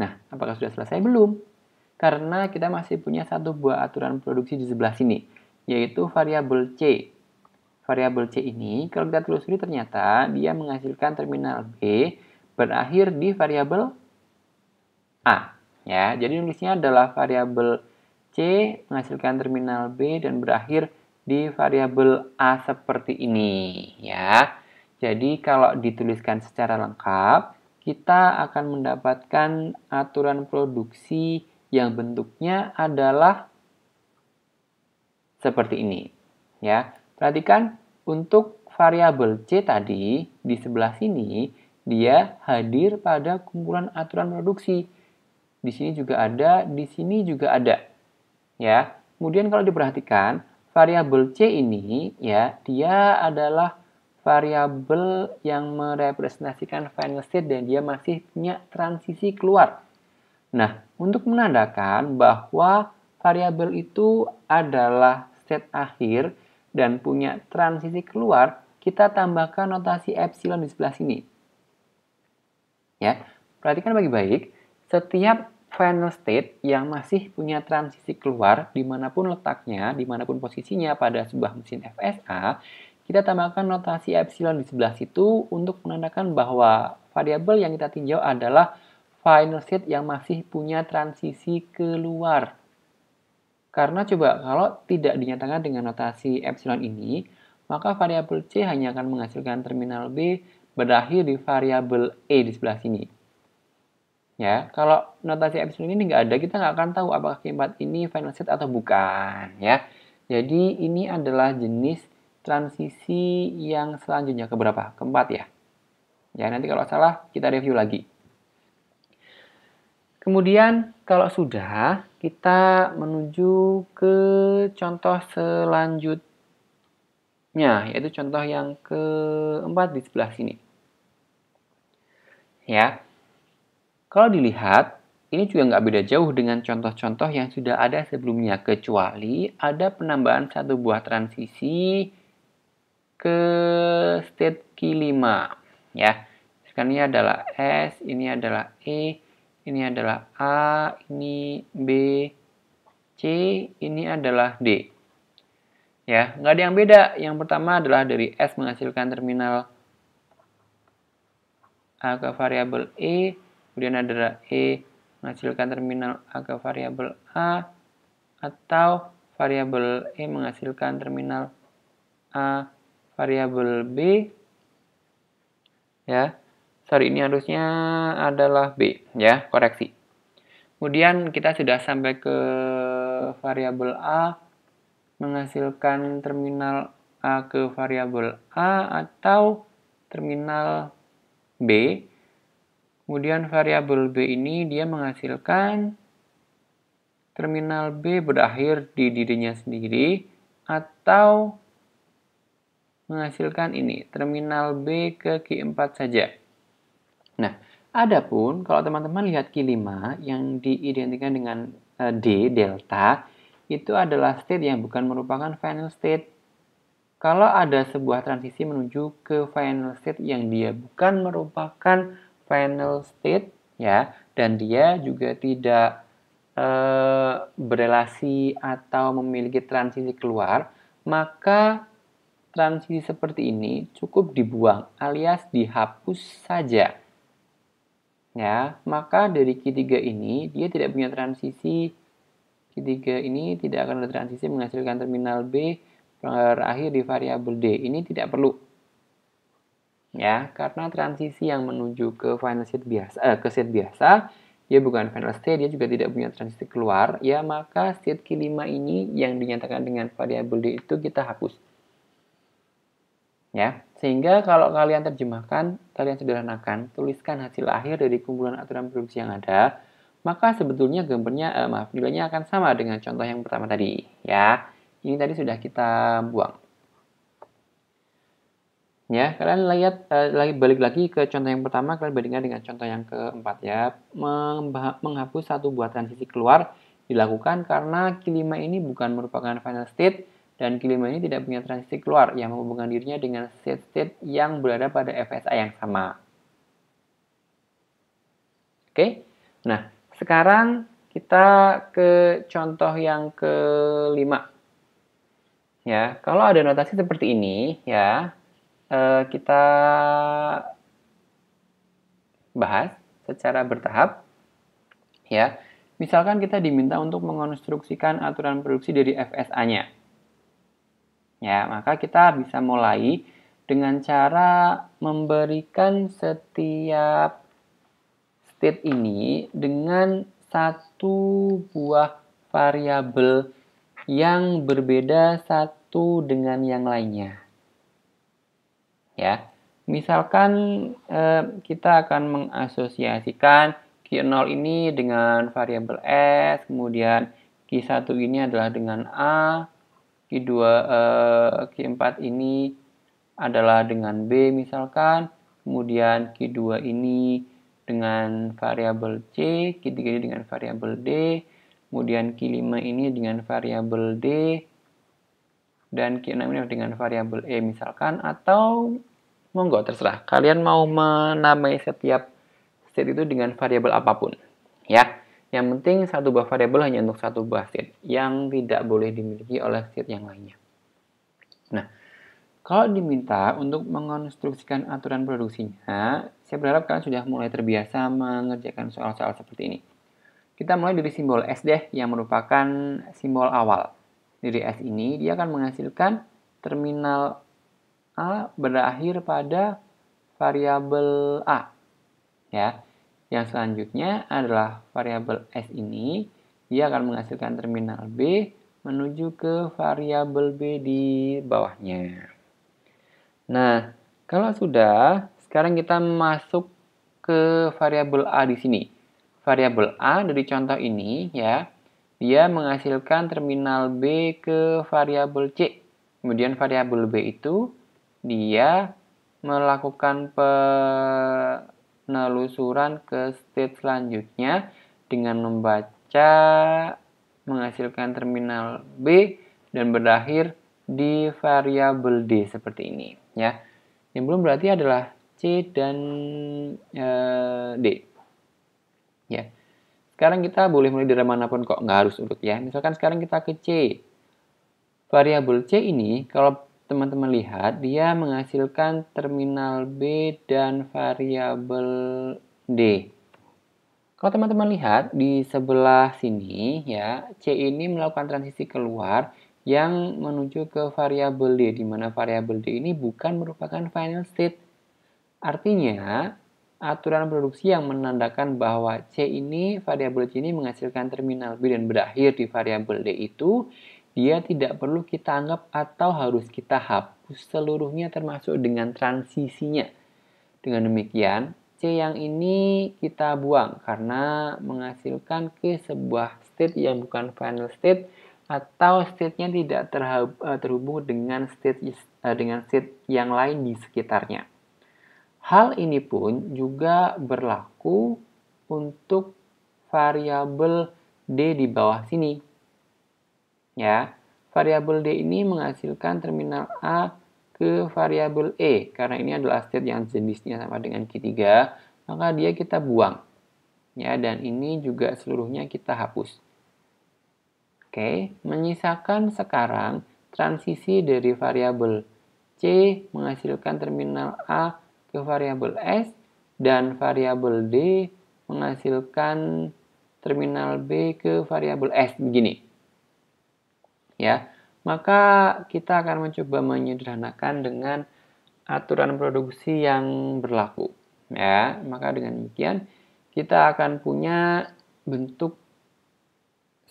A: Nah, apakah sudah selesai? Belum. Karena kita masih punya satu buah aturan produksi di sebelah sini yaitu variabel C. Variabel C ini kalau kita telusuri ternyata dia menghasilkan terminal B berakhir di variabel A. Ya, jadi nulisnya adalah variabel C menghasilkan terminal B dan berakhir di variabel A seperti ini ya. Jadi kalau dituliskan secara lengkap, kita akan mendapatkan aturan produksi yang bentuknya adalah seperti ini. Ya, perhatikan untuk variabel C tadi di sebelah sini dia hadir pada kumpulan aturan produksi. Di sini juga ada, di sini juga ada. Ya. Kemudian kalau diperhatikan, variabel C ini ya, dia adalah variabel yang merepresentasikan final state dan dia masih punya transisi keluar. Nah, untuk menandakan bahwa variabel itu adalah set akhir dan punya transisi keluar, kita tambahkan notasi epsilon di sebelah sini. Ya, perhatikan baik-baik, setiap final state yang masih punya transisi keluar dimanapun letaknya, dimanapun posisinya pada sebuah mesin FSA, kita tambahkan notasi epsilon di sebelah situ untuk menandakan bahwa variabel yang kita tinjau adalah final state yang masih punya transisi keluar. Karena coba kalau tidak dinyatakan dengan notasi epsilon ini, maka variabel C hanya akan menghasilkan terminal B berakhir di variabel E di sebelah sini. Ya, kalau notasi epsilon ini nggak ada, kita nggak akan tahu apakah keempat ini final set atau bukan. Ya, jadi ini adalah jenis transisi yang selanjutnya keberapa? Keempat ya. Ya, nanti kalau salah kita review lagi. Kemudian kalau sudah, kita menuju ke contoh selanjutnya, yaitu contoh yang keempat di sebelah sini. Ya, kalau dilihat, ini juga nggak beda jauh dengan contoh-contoh yang sudah ada sebelumnya, kecuali ada penambahan satu buah transisi ke state key 5 Ya, sekarang ini adalah S, ini adalah E, ini adalah A, ini B, C, ini adalah D. Ya, nggak ada yang beda. Yang pertama adalah dari S menghasilkan terminal A ke variabel E, kemudian adalah E menghasilkan terminal A ke variabel A, atau variabel E menghasilkan terminal A variabel B. Ya, Sorry, ini harusnya adalah B, ya, koreksi. Kemudian kita sudah sampai ke variabel A, menghasilkan terminal A ke variabel A atau terminal B. Kemudian variabel B ini dia menghasilkan terminal B berakhir di dirinya sendiri atau menghasilkan ini, terminal B ke Q4 saja. Nah, adapun kalau teman-teman lihat Q5 yang diidentikan dengan eh, D delta itu adalah state yang bukan merupakan final state. Kalau ada sebuah transisi menuju ke final state yang dia bukan merupakan final state ya dan dia juga tidak uh, eh, berelasi atau memiliki transisi keluar, maka transisi seperti ini cukup dibuang alias dihapus saja ya, maka dari Q3 ini dia tidak punya transisi. Q3 ini tidak akan ada transisi menghasilkan terminal B berakhir di variabel D. Ini tidak perlu. Ya, karena transisi yang menuju ke final state biasa, eh, ke state biasa, dia bukan final state, dia juga tidak punya transisi keluar, ya maka state Q5 ini yang dinyatakan dengan variabel D itu kita hapus. Ya, sehingga kalau kalian terjemahkan, kalian sederhanakan, tuliskan hasil akhir dari kumpulan aturan produksi yang ada, maka sebetulnya gambarnya, eh, maaf, nilainya akan sama dengan contoh yang pertama tadi. Ya, ini tadi sudah kita buang. Ya, kalian lihat eh, lagi balik lagi ke contoh yang pertama, kalian bandingkan dengan contoh yang keempat ya. Menghapus satu buatan sisi keluar dilakukan karena kelima ini bukan merupakan final state dan kelima ini tidak punya transisi keluar yang menghubungkan dirinya dengan state-state yang berada pada FSA yang sama. Oke, nah sekarang kita ke contoh yang kelima. Ya, kalau ada notasi seperti ini, ya eh, kita bahas secara bertahap. Ya, misalkan kita diminta untuk mengonstruksikan aturan produksi dari FSA-nya. Ya, maka kita bisa mulai dengan cara memberikan setiap state ini dengan satu buah variabel yang berbeda satu dengan yang lainnya. Ya, misalkan eh, kita akan mengasosiasikan Q0 ini dengan variabel S, kemudian Q1 ini adalah dengan A, Q2 eh, Q4 ini adalah dengan B misalkan, kemudian Q2 ini dengan variabel C, Q3 ini dengan variabel D, kemudian Q5 ini dengan variabel D, dan Q6 ini dengan variabel E misalkan, atau monggo terserah. Kalian mau menamai setiap state itu dengan variabel apapun. Ya, yang penting satu buah variabel hanya untuk satu buah state yang tidak boleh dimiliki oleh state yang lainnya. Nah, kalau diminta untuk mengonstruksikan aturan produksinya, saya berharap kalian sudah mulai terbiasa mengerjakan soal-soal seperti ini. Kita mulai dari simbol S deh, yang merupakan simbol awal. Dari S ini, dia akan menghasilkan terminal A berakhir pada variabel A. Ya, yang selanjutnya adalah variabel S ini, dia akan menghasilkan terminal B menuju ke variabel B di bawahnya. Nah, kalau sudah, sekarang kita masuk ke variabel A di sini. Variabel A dari contoh ini ya, dia menghasilkan terminal B ke variabel C. Kemudian variabel B itu
B: dia
A: melakukan pe penelusuran ke step selanjutnya dengan membaca menghasilkan terminal B dan berakhir di variabel D seperti ini ya. Yang belum berarti adalah C dan e, D. Ya. Sekarang kita boleh mulai dari manapun kok, nggak harus urut ya. Misalkan sekarang kita ke C. Variabel C ini kalau teman-teman lihat dia menghasilkan terminal B dan variabel D. Kalau teman-teman lihat di sebelah sini ya, C ini melakukan transisi keluar yang menuju ke variabel D di mana variabel D ini bukan merupakan final state. Artinya, aturan produksi yang menandakan bahwa C ini variabel C ini menghasilkan terminal B dan berakhir di variabel D itu dia tidak perlu kita anggap atau harus kita hapus seluruhnya termasuk dengan transisinya. Dengan demikian, C yang ini kita buang karena menghasilkan ke sebuah state yang bukan final state atau state-nya tidak eh, terhubung dengan state eh, dengan state yang lain di sekitarnya. Hal ini pun juga berlaku untuk variabel D di bawah sini ya. Variabel D ini menghasilkan terminal A ke variabel E karena ini adalah state yang jenisnya sama dengan Q3, maka dia kita buang. Ya, dan ini juga seluruhnya kita hapus. Oke, menyisakan sekarang transisi dari variabel C menghasilkan terminal A ke variabel S dan variabel D menghasilkan terminal B ke variabel S begini ya maka kita akan mencoba menyederhanakan dengan aturan produksi yang berlaku ya maka dengan demikian kita akan punya bentuk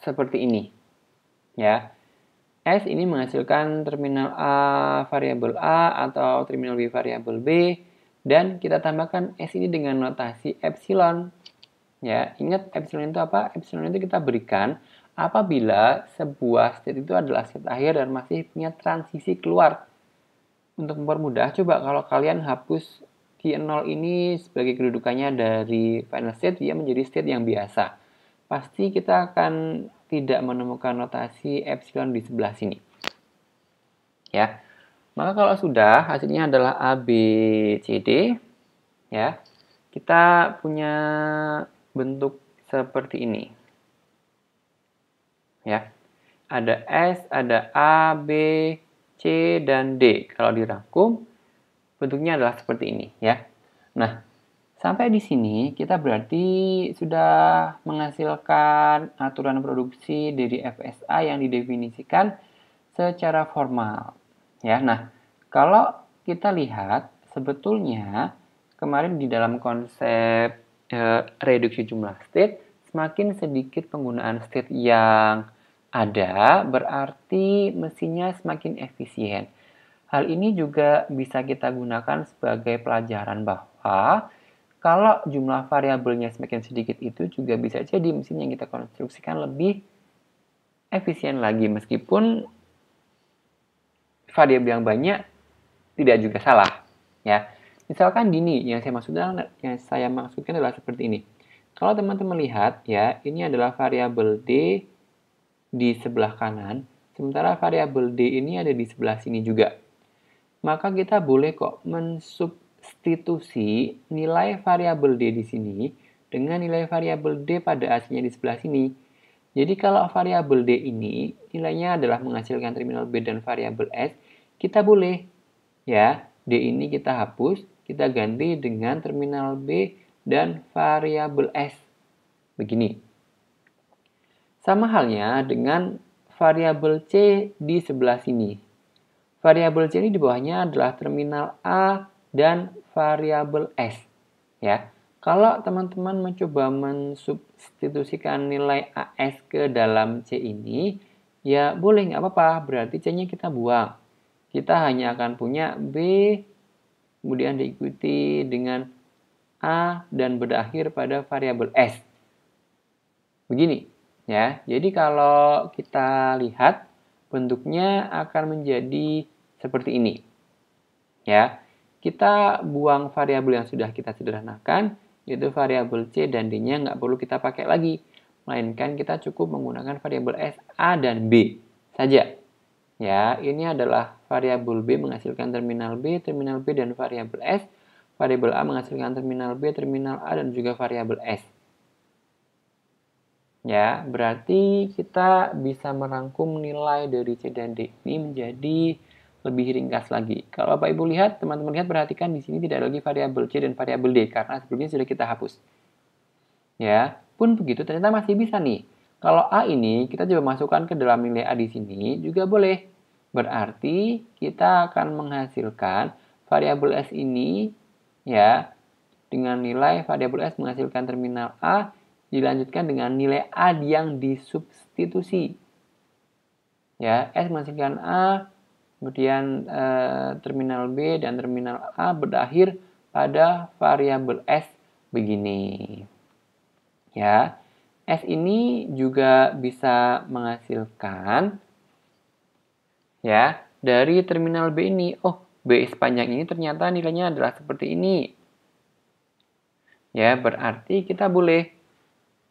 A: seperti ini ya S ini menghasilkan terminal A variabel A atau terminal B variabel B dan kita tambahkan S ini dengan notasi epsilon ya ingat epsilon itu apa epsilon itu kita berikan apabila sebuah state itu adalah state akhir dan masih punya transisi keluar. Untuk mempermudah, coba kalau kalian hapus t 0 ini sebagai kedudukannya dari final state, dia menjadi state yang biasa. Pasti kita akan tidak menemukan notasi epsilon di sebelah sini. Ya. Maka kalau sudah, hasilnya adalah A, B, C, D. Ya. Kita punya bentuk seperti ini ya. Ada S, ada A, B, C, dan D. Kalau dirangkum, bentuknya adalah seperti ini ya. Nah, sampai di sini kita berarti sudah menghasilkan aturan produksi dari FSA yang didefinisikan secara formal ya. Nah, kalau kita lihat sebetulnya kemarin di dalam konsep eh, reduksi jumlah state semakin sedikit penggunaan state yang ada, berarti mesinnya semakin efisien. Hal ini juga bisa kita gunakan sebagai pelajaran bahwa kalau jumlah variabelnya semakin sedikit itu juga bisa jadi mesin yang kita konstruksikan lebih efisien lagi meskipun variabel yang banyak tidak juga salah ya. Misalkan dini yang saya maksudkan yang saya maksudkan adalah seperti ini. Kalau teman-teman lihat ya, ini adalah variabel D di sebelah kanan, sementara variabel D ini ada di sebelah sini juga. Maka kita boleh kok mensubstitusi nilai variabel D di sini dengan nilai variabel D pada aslinya di sebelah sini. Jadi kalau variabel D ini nilainya adalah menghasilkan terminal B dan variabel S, kita boleh ya D ini kita hapus, kita ganti dengan terminal B dan variabel S. Begini. Sama halnya dengan variabel C di sebelah sini. Variabel C ini di bawahnya adalah terminal A dan variabel S. Ya, kalau teman-teman mencoba mensubstitusikan nilai AS ke dalam C ini, ya boleh nggak apa-apa, berarti C-nya kita buang. Kita hanya akan punya B, kemudian diikuti dengan A dan berakhir pada variabel S. Begini, Ya, jadi kalau kita lihat bentuknya akan menjadi seperti ini. Ya, kita buang variabel yang sudah kita sederhanakan, yaitu variabel C dan D-nya nggak perlu kita pakai lagi. Melainkan kita cukup menggunakan variabel S, A, dan B saja. Ya, ini adalah variabel B menghasilkan terminal B, terminal B dan variabel S. Variabel A menghasilkan terminal B, terminal A, dan juga variabel S. Ya, berarti kita bisa merangkum nilai dari C dan D ini menjadi lebih ringkas lagi. Kalau Bapak Ibu lihat, teman-teman lihat perhatikan di sini tidak ada lagi variabel C dan variabel D karena sebelumnya sudah kita hapus. Ya, pun begitu ternyata masih bisa nih. Kalau A ini kita coba masukkan ke dalam nilai A di sini juga boleh. Berarti kita akan menghasilkan variabel S ini ya dengan nilai variabel S menghasilkan terminal A dilanjutkan dengan nilai A yang disubstitusi. Ya, S menghasilkan A, kemudian e, terminal B dan terminal A berakhir pada variabel S begini. Ya, S ini juga bisa menghasilkan ya dari terminal B ini. Oh, B sepanjang ini ternyata nilainya adalah seperti ini. Ya, berarti kita boleh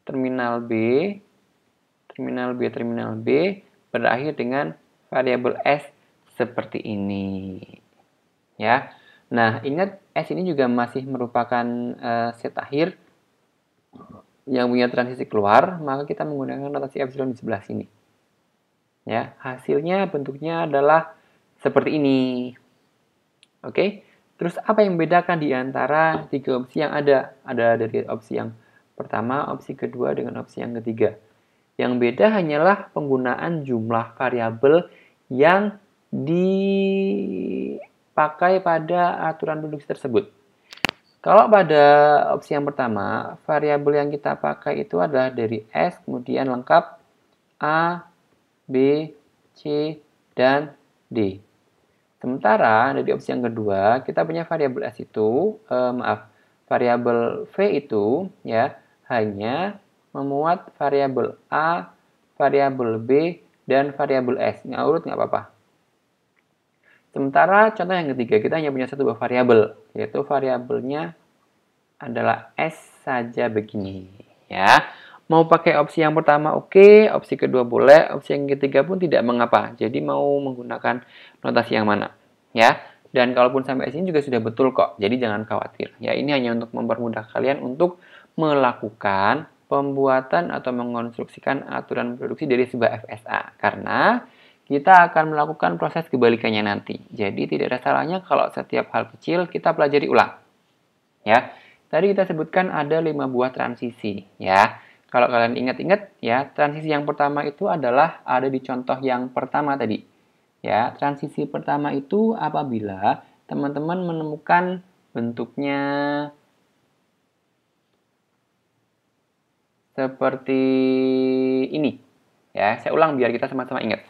A: terminal B, terminal B, terminal B berakhir dengan variabel S seperti ini. Ya. Nah, ingat S ini juga masih merupakan uh, set akhir yang punya transisi keluar, maka kita menggunakan notasi epsilon di sebelah sini. Ya, hasilnya bentuknya adalah seperti ini. Oke. Terus apa yang membedakan di antara tiga opsi yang ada? Ada dari opsi yang pertama, opsi kedua dengan opsi yang ketiga. Yang beda hanyalah penggunaan jumlah variabel yang dipakai pada aturan produksi tersebut. Kalau pada opsi yang pertama, variabel yang kita pakai itu adalah dari S, kemudian lengkap A, B, C, dan D. Sementara dari opsi yang kedua, kita punya variabel S itu, eh, maaf, variabel V itu ya hanya memuat variabel A, variabel B, dan variabel S. Nggak urut nggak apa-apa. Sementara contoh yang ketiga, kita hanya punya satu variabel, yaitu variabelnya adalah S saja begini. ya. Mau pakai opsi yang pertama oke, okay. opsi kedua boleh, opsi yang ketiga pun tidak mengapa. Jadi mau menggunakan notasi yang mana, ya. Dan kalaupun sampai sini juga sudah betul kok. Jadi jangan khawatir. Ya, ini hanya untuk mempermudah kalian untuk melakukan pembuatan atau mengonstruksikan aturan produksi dari sebuah FSA karena kita akan melakukan proses kebalikannya nanti. Jadi tidak ada salahnya kalau setiap hal kecil kita pelajari ulang. Ya. Tadi kita sebutkan ada lima buah transisi, ya. Kalau kalian ingat-ingat ya, transisi yang pertama itu adalah ada di contoh yang pertama tadi. Ya, transisi pertama itu apabila teman-teman menemukan bentuknya seperti ini. Ya, saya ulang biar kita sama-sama ingat.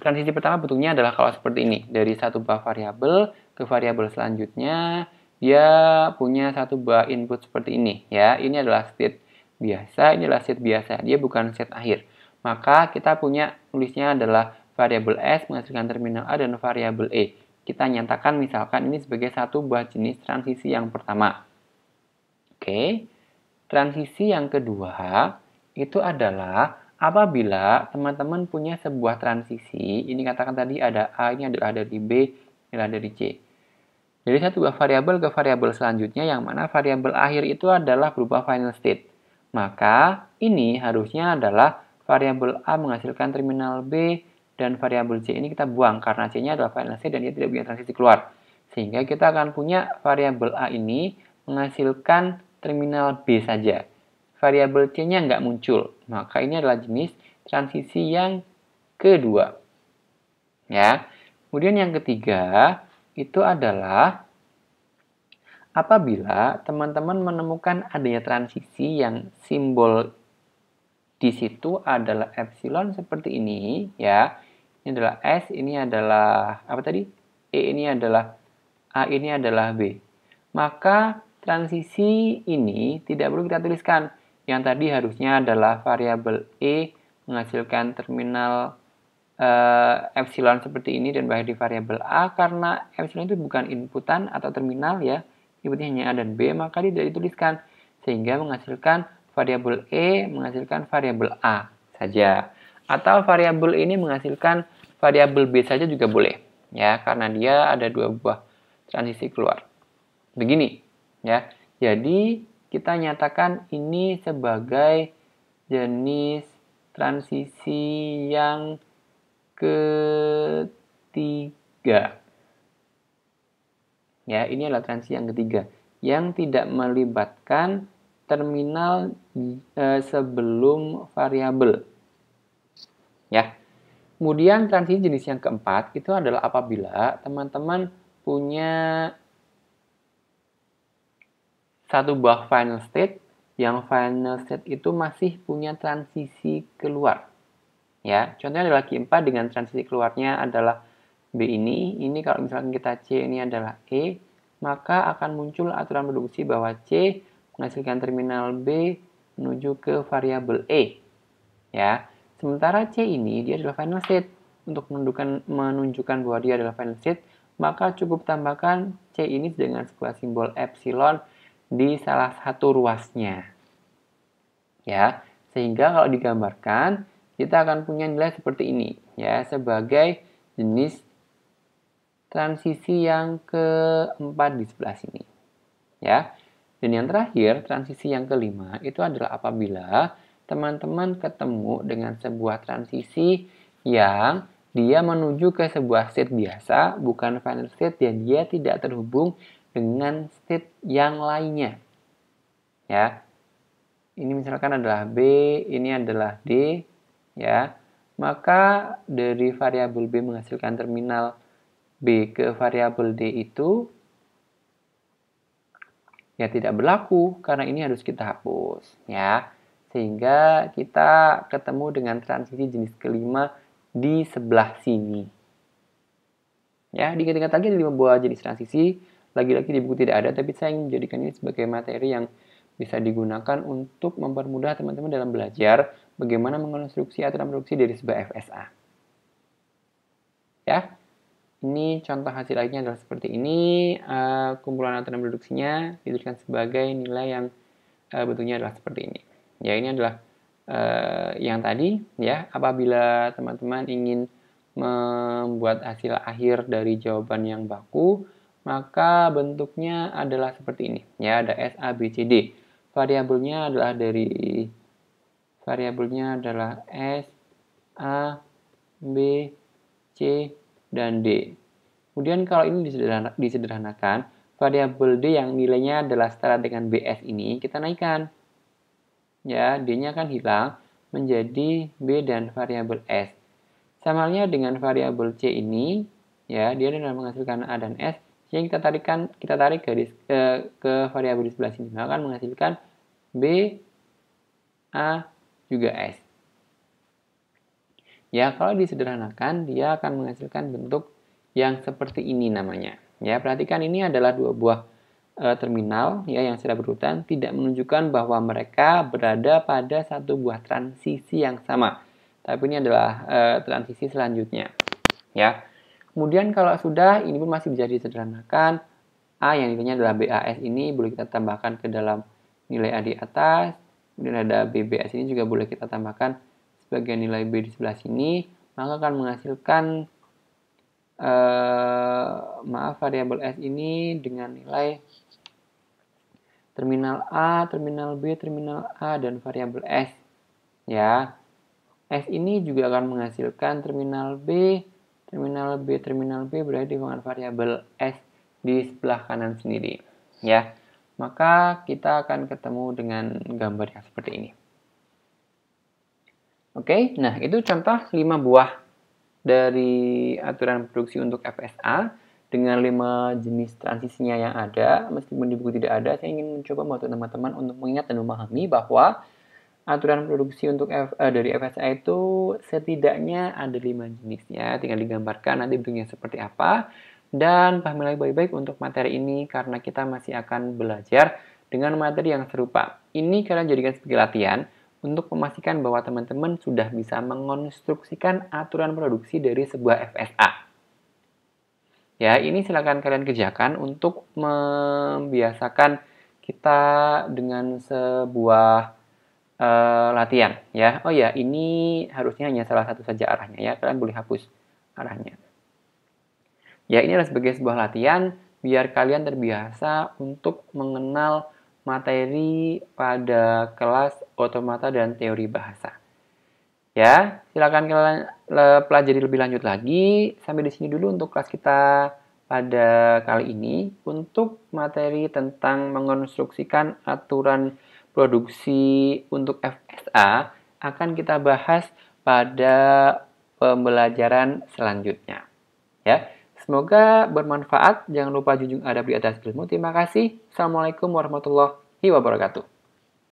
A: Transisi pertama bentuknya adalah kalau seperti ini, dari satu buah variabel ke variabel selanjutnya, dia punya satu buah input seperti ini, ya. Ini adalah state biasa, ini adalah state biasa, dia bukan state akhir. Maka kita punya tulisnya adalah variabel S menghasilkan terminal A dan variabel E. Kita nyatakan misalkan ini sebagai satu buah jenis transisi yang pertama. Oke. Okay. Transisi yang kedua itu adalah apabila teman-teman punya sebuah transisi, ini katakan tadi ada A, ini adalah dari B, ini ada dari C. Jadi satu variabel ke variabel selanjutnya yang mana variabel akhir itu adalah berupa final state. Maka ini harusnya adalah variabel A menghasilkan terminal B dan variabel C ini kita buang karena C-nya adalah final state dan dia tidak punya transisi keluar. Sehingga kita akan punya variabel A ini menghasilkan terminal B saja. Variabel C-nya nggak muncul, maka ini adalah jenis transisi yang kedua. Ya. Kemudian yang ketiga itu adalah apabila teman-teman menemukan adanya transisi yang simbol di situ adalah epsilon seperti ini ya. Ini adalah S, ini adalah apa tadi? E ini adalah A, ini adalah B. Maka transisi ini tidak perlu kita tuliskan. Yang tadi harusnya adalah variabel E menghasilkan terminal eh, epsilon seperti ini dan berakhir di variabel A karena epsilon itu bukan inputan atau terminal ya. Inputnya hanya A dan B, maka tidak dituliskan. Sehingga menghasilkan variabel E menghasilkan variabel A saja. Atau variabel ini menghasilkan variabel B saja juga boleh. Ya, karena dia ada dua buah transisi keluar. Begini, ya. Jadi kita nyatakan ini sebagai jenis transisi yang ketiga. Ya, ini adalah transisi yang ketiga yang tidak melibatkan terminal eh, sebelum variabel. Ya. Kemudian transisi jenis yang keempat itu adalah apabila teman-teman punya satu buah final state yang final state itu masih punya transisi keluar. Ya, contohnya adalah Q4 dengan transisi keluarnya adalah B ini, ini kalau misalkan kita C ini adalah E, maka akan muncul aturan produksi bahwa C menghasilkan terminal B menuju ke variabel E. Ya, sementara C ini dia adalah final state. Untuk menunjukkan, menunjukkan bahwa dia adalah final state, maka cukup tambahkan C ini dengan sebuah simbol epsilon di salah satu ruasnya. Ya, sehingga kalau digambarkan kita akan punya nilai seperti ini ya sebagai jenis transisi yang keempat di sebelah sini. Ya. Dan yang terakhir, transisi yang kelima itu adalah apabila teman-teman ketemu dengan sebuah transisi yang dia menuju ke sebuah state biasa, bukan final state, dan dia tidak terhubung dengan state yang lainnya. Ya. Ini misalkan adalah B, ini adalah D, ya. Maka dari variabel B menghasilkan terminal B ke variabel D itu ya tidak berlaku karena ini harus kita hapus, ya. Sehingga kita ketemu dengan transisi jenis kelima di sebelah sini. Ya, diingat-ingat lagi ada lima buah jenis transisi lagi-lagi di buku tidak ada, tapi saya ingin menjadikan ini sebagai materi yang bisa digunakan untuk mempermudah teman-teman dalam belajar bagaimana mengonstruksi aturan produksi dari sebuah FSA. Ya, ini contoh hasil lainnya adalah seperti ini. Uh, kumpulan aturan produksinya dituliskan sebagai nilai yang uh, bentuknya adalah seperti ini. Ya, ini adalah uh, yang tadi. Ya, apabila teman-teman ingin membuat hasil akhir dari jawaban yang baku, maka bentuknya adalah seperti ini. Ya, ada S, A, B, C, D. Variabelnya adalah dari variabelnya adalah S, A, B, C, dan D. Kemudian kalau ini disederhanakan, variabel D yang nilainya adalah setara dengan BS ini, kita naikkan. Ya, D-nya akan hilang menjadi B dan variabel S. Samanya dengan variabel C ini, ya, dia dengan menghasilkan A dan S, yang kita tarikkan kita tarik ke ke, ke variabel di sebelah sini maka akan menghasilkan b a juga s ya kalau disederhanakan dia akan menghasilkan bentuk yang seperti ini namanya ya perhatikan ini adalah dua buah e, terminal ya yang secara berurutan tidak menunjukkan bahwa mereka berada pada satu buah transisi yang sama tapi ini adalah e, transisi selanjutnya ya Kemudian kalau sudah, ini pun masih bisa disederhanakan. A yang nilainya adalah BAS ini boleh kita tambahkan ke dalam nilai A di atas. Kemudian ada BBS ini juga boleh kita tambahkan sebagai nilai B di sebelah sini. Maka akan menghasilkan eh, maaf variabel S ini dengan nilai terminal A, terminal B, terminal A, dan variabel S. Ya, S ini juga akan menghasilkan terminal B, terminal B terminal B berada di ruangan variabel S di sebelah kanan sendiri ya maka kita akan ketemu dengan gambar yang seperti ini oke nah itu contoh 5 buah dari aturan produksi untuk FSA dengan 5 jenis transisinya yang ada meskipun di buku tidak ada saya ingin mencoba membantu teman-teman untuk mengingat dan memahami bahwa aturan produksi untuk F, uh, dari FSA itu setidaknya ada lima jenisnya. Tinggal digambarkan nanti bentuknya seperti apa. Dan lagi baik-baik untuk materi ini karena kita masih akan belajar dengan materi yang serupa. Ini kalian jadikan sebagai latihan untuk memastikan bahwa teman-teman sudah bisa mengonstruksikan aturan produksi dari sebuah FSA. Ya, ini silakan kalian kerjakan untuk membiasakan kita dengan sebuah uh, latihan ya. Oh ya, ini harusnya hanya salah satu saja arahnya ya. Kalian boleh hapus arahnya. Ya, ini adalah sebagai sebuah latihan biar kalian terbiasa untuk mengenal materi pada kelas otomata dan teori bahasa. Ya, silakan kalian pelajari lebih lanjut lagi. Sampai di sini dulu untuk kelas kita pada kali ini untuk materi tentang mengonstruksikan aturan produksi untuk FSA akan kita bahas pada pembelajaran selanjutnya. Ya, semoga bermanfaat. Jangan lupa junjung adab di atas ilmu. Terima kasih. Assalamualaikum warahmatullahi wabarakatuh.